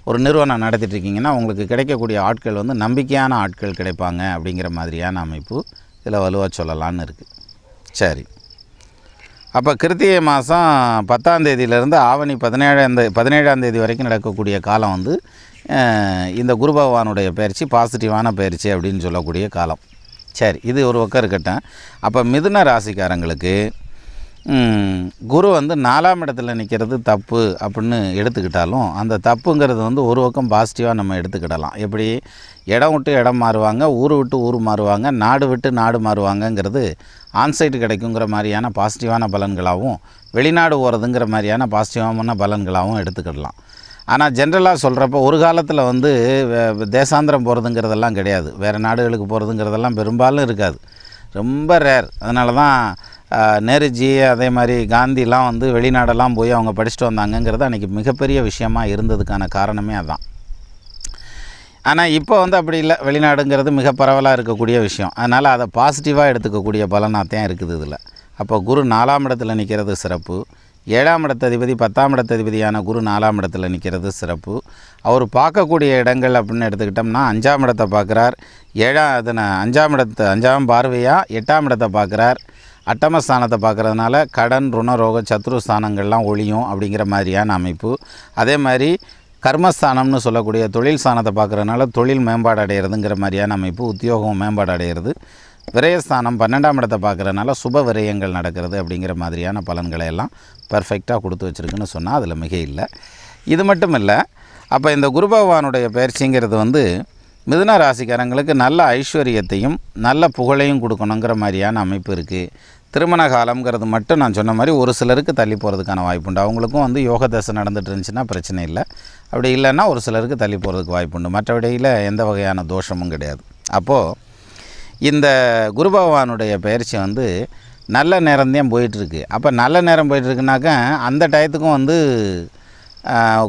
ஒரு நிறுவனம் நடத்திட்டுருக்கீங்கன்னா உங்களுக்கு கிடைக்கக்கூடிய ஆட்கள் வந்து நம்பிக்கையான ஆட்கள் கிடைப்பாங்க அப்படிங்கிற மாதிரியான அமைப்பு இதில் வலுவாக சொல்லலான்னு இருக்குது சரி அப்போ கிருத்திகை மாதம் பத்தாம் தேதியிலேருந்து ஆவணி பதினேழாம் தேதி பதினேழாம் தேதி வரைக்கும் நடக்கக்கூடிய காலம் வந்து இந்த குரு பகவானுடைய பயிற்சி பாசிட்டிவான பயிற்சி அப்படின்னு சொல்லக்கூடிய காலம் சரி இது ஒரு பக்கம் இருக்கட்டும் அப்போ மிதுன ராசிக்காரங்களுக்கு குரு வந்து நாலாம் இடத்துல நிற்கிறது தப்பு அப்படின்னு எடுத்துக்கிட்டாலும் அந்த தப்புங்கிறது வந்து ஒரு பக்கம் பாசிட்டிவாக நம்ம எடுத்துக்கிடலாம் எப்படி இடம் விட்டு இடம் மாறுவாங்க ஊர் விட்டு ஊர் மாறுவாங்க நாடு விட்டு நாடு மாறுவாங்கங்கிறது ஆன்சைட் கிடைக்குங்கிற மாதிரியான பாசிட்டிவான பலன்களாகவும் வெளிநாடு போகிறதுங்கிற மாதிரியான பாசிட்டிவான பலன்களாகவும் எடுத்துக்கிடலாம் ஆனால் ஜென்ரலாக சொல்கிறப்ப ஒரு காலத்தில் வந்து தேசாந்திரம் போகிறதுங்கிறதெல்லாம் கிடையாது வேறு நாடுகளுக்கு போகிறதுங்கிறதெல்லாம் பெரும்பாலும் இருக்காது ரொம்ப ரேர் அதனால தான் நேருஜி அதே மாதிரி காந்திலாம் வந்து வெளிநாடெல்லாம் போய் அவங்க படிச்சுட்டு வந்தாங்கங்கிறது அன்றைக்கி மிகப்பெரிய விஷயமாக இருந்ததுக்கான காரணமே அதான் ஆனால் இப்போ வந்து அப்படி இல்லை வெளிநாடுங்கிறது மிக பரவலாக இருக்கக்கூடிய விஷயம் அதனால் அதை பாசிட்டிவாக எடுத்துக்கக்கூடிய பலனாக தான் இருக்குது இதில் அப்போ குரு நாலாம் இடத்துல நிற்கிறது சிறப்பு ஏழாம் இடத்ததிபதி பத்தாம் இடத்ததிபதியான குரு நாலாம் இடத்துல நிற்கிறது சிறப்பு அவர் பார்க்கக்கூடிய இடங்கள் அப்படின்னு எடுத்துக்கிட்டோம்னா அஞ்சாம் இடத்தை பார்க்குறார் ஏழாம் அதனை அஞ்சாம் இடத்தை அஞ்சாம் பார்வையாக எட்டாம் இடத்தை பார்க்குறார் அட்டமஸ்தானத்தை பார்க்குறதுனால கடன் சத்ரு ஸ்தானங்கள்லாம் ஒழியும் அப்படிங்கிற மாதிரியான அமைப்பு அதே மாதிரி கர்மஸ்தானம்னு சொல்லக்கூடிய தொழில் ஸ்தானத்தை பார்க்குறதுனால தொழில் மேம்பாடு அடைகிறதுங்கிற மாதிரியான அமைப்பு உத்தியோகம் மேம்பாடு அடைகிறது விரயஸ்தானம் பன்னெண்டாம் இடத்தை பார்க்குறதுனால சுப விரயங்கள் நடக்கிறது அப்படிங்கிற மாதிரியான பலன்களை எல்லாம் பர்ஃபெக்டாக கொடுத்து வச்சுருக்குன்னு சொன்னால் அதில் மிக இல்லை இது மட்டும் இல்லை அப்போ இந்த குரு பகவானுடைய பயிற்சிங்கிறது வந்து மிதுன ராசிக்காரங்களுக்கு நல்ல ஐஸ்வர்யத்தையும் நல்ல புகழையும் கொடுக்கணுங்கிற மாதிரியான அமைப்பு இருக்குது திருமண காலம்ங்கிறது மட்டும் நான் சொன்ன மாதிரி ஒரு சிலருக்கு தள்ளி போகிறதுக்கான வாய்ப்பு உண்டு அவங்களுக்கும் வந்து யோக தசை நடந்துட்டு இருந்துச்சுன்னா பிரச்சனை இல்லை அப்படி இல்லைன்னா ஒரு சிலருக்கு தள்ளி போகிறதுக்கு வாய்ப்பு உண்டு மற்றபடியில் எந்த வகையான தோஷமும் கிடையாது அப்போது இந்த குரு பகவானுடைய பயிற்சி வந்து நல்ல நேரம் தான் போயிட்டுருக்கு அப்போ நல்ல நேரம் போயிட்டுருக்குனாக்கா அந்த டயத்துக்கும் வந்து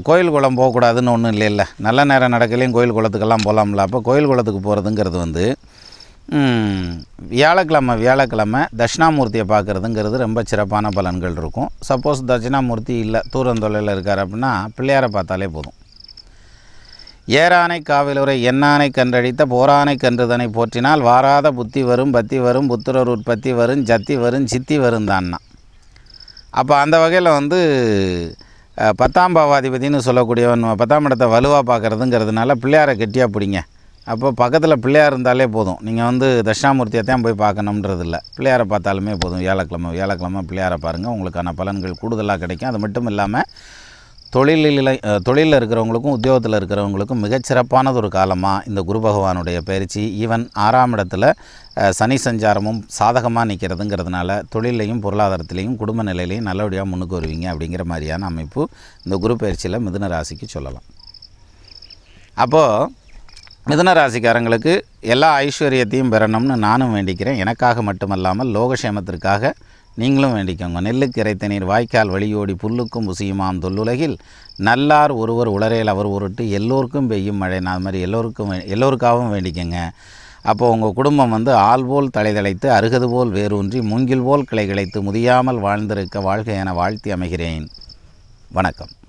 கோயில் குளம் போகக்கூடாதுன்னு ஒன்றும் இல்லைல்ல நல்ல நேரம் நடக்கலையும் கோயில் குளத்துக்கெல்லாம் போகலாம்ல அப்போ கோயில் குளத்துக்கு போகிறதுங்கிறது வந்து வியாழக்கிழமை வியாழக்கிழமை தட்சிணாமூர்த்தியை பார்க்குறதுங்கிறது ரொம்ப சிறப்பான பலன்கள் இருக்கும் சப்போஸ் தட்சிணாமூர்த்தி இல்லை தூரந்தொலையில் இருக்கார் அப்படின்னா பிள்ளையாரை பார்த்தாலே போதும் ஏறானை காவிலுரை எண்ணானை கன்றழித்த போரானை கன்றுதனை போற்றினால் வாராத புத்தி வரும் பத்தி வரும் புத்திரர் உற்பத்தி வரும் ஜத்தி வரும் சித்தி வரும் தான்னா அப்போ அந்த வகையில் வந்து பத்தாம் பாவாதிபதினு சொல்லக்கூடியவன் பத்தாம் இடத்தை வலுவாக பார்க்குறதுங்கிறதுனால பிள்ளையாரை கெட்டியாக பிடிங்க அப்போ பக்கத்தில் பிள்ளையார் இருந்தாலே போதும் நீங்கள் வந்து தான் போய் பார்க்கணுன்றது இல்லை பிள்ளையாரை பார்த்தாலுமே போதும் வியாழக்கிழமை வியாழக்கிழமை பிள்ளையாரை பாருங்கள் உங்களுக்கான பலன்கள் கூடுதலாக கிடைக்கும் அது மட்டும் இல்லாமல் தொழிலில் தொழிலில் இருக்கிறவங்களுக்கும் உத்தியோகத்தில் இருக்கிறவங்களுக்கும் மிகச்சிறப்பானது ஒரு காலமாக இந்த குரு பகவானுடைய பயிற்சி ஈவன் ஆறாம் இடத்துல சனி சஞ்சாரமும் சாதகமாக நிற்கிறதுங்கிறதுனால தொழிலையும் பொருளாதாரத்திலையும் குடும்ப நிலையிலையும் நல்லபடியாக முன்னுக்கு வருவீங்க அப்படிங்கிற மாதிரியான அமைப்பு இந்த குரு பயிற்சியில் மிதுன ராசிக்கு சொல்லலாம் அப்போது மிதுன ராசிக்காரங்களுக்கு எல்லா ஐஸ்வர்யத்தையும் பெறணும்னு நானும் வேண்டிக்கிறேன் எனக்காக மட்டுமல்லாமல் லோகக்ஷேமத்திற்காக நீங்களும் வேண்டிக்கோங்க நெல்லுக்கு இறைத்த நீர் வாய்க்கால் வழியோடி புல்லுக்கும் உசியுமாம் தொல்லுலகில் நல்லார் ஒருவர் உளரையில் அவர் உருட்டு எல்லோருக்கும் பெய்யும் மழை நான் மாதிரி எல்லோருக்கும் எல்லோருக்காகவும் வேண்டிக்கோங்க அப்போது உங்கள் குடும்பம் வந்து ஆள் போல் தலைதலைத்து அருகது போல் வேரூன்றி மூங்கில் போல் கிளை கிளைத்து முதியாமல் வாழ்ந்திருக்க வாழ்க என வாழ்த்தி அமைகிறேன் வணக்கம்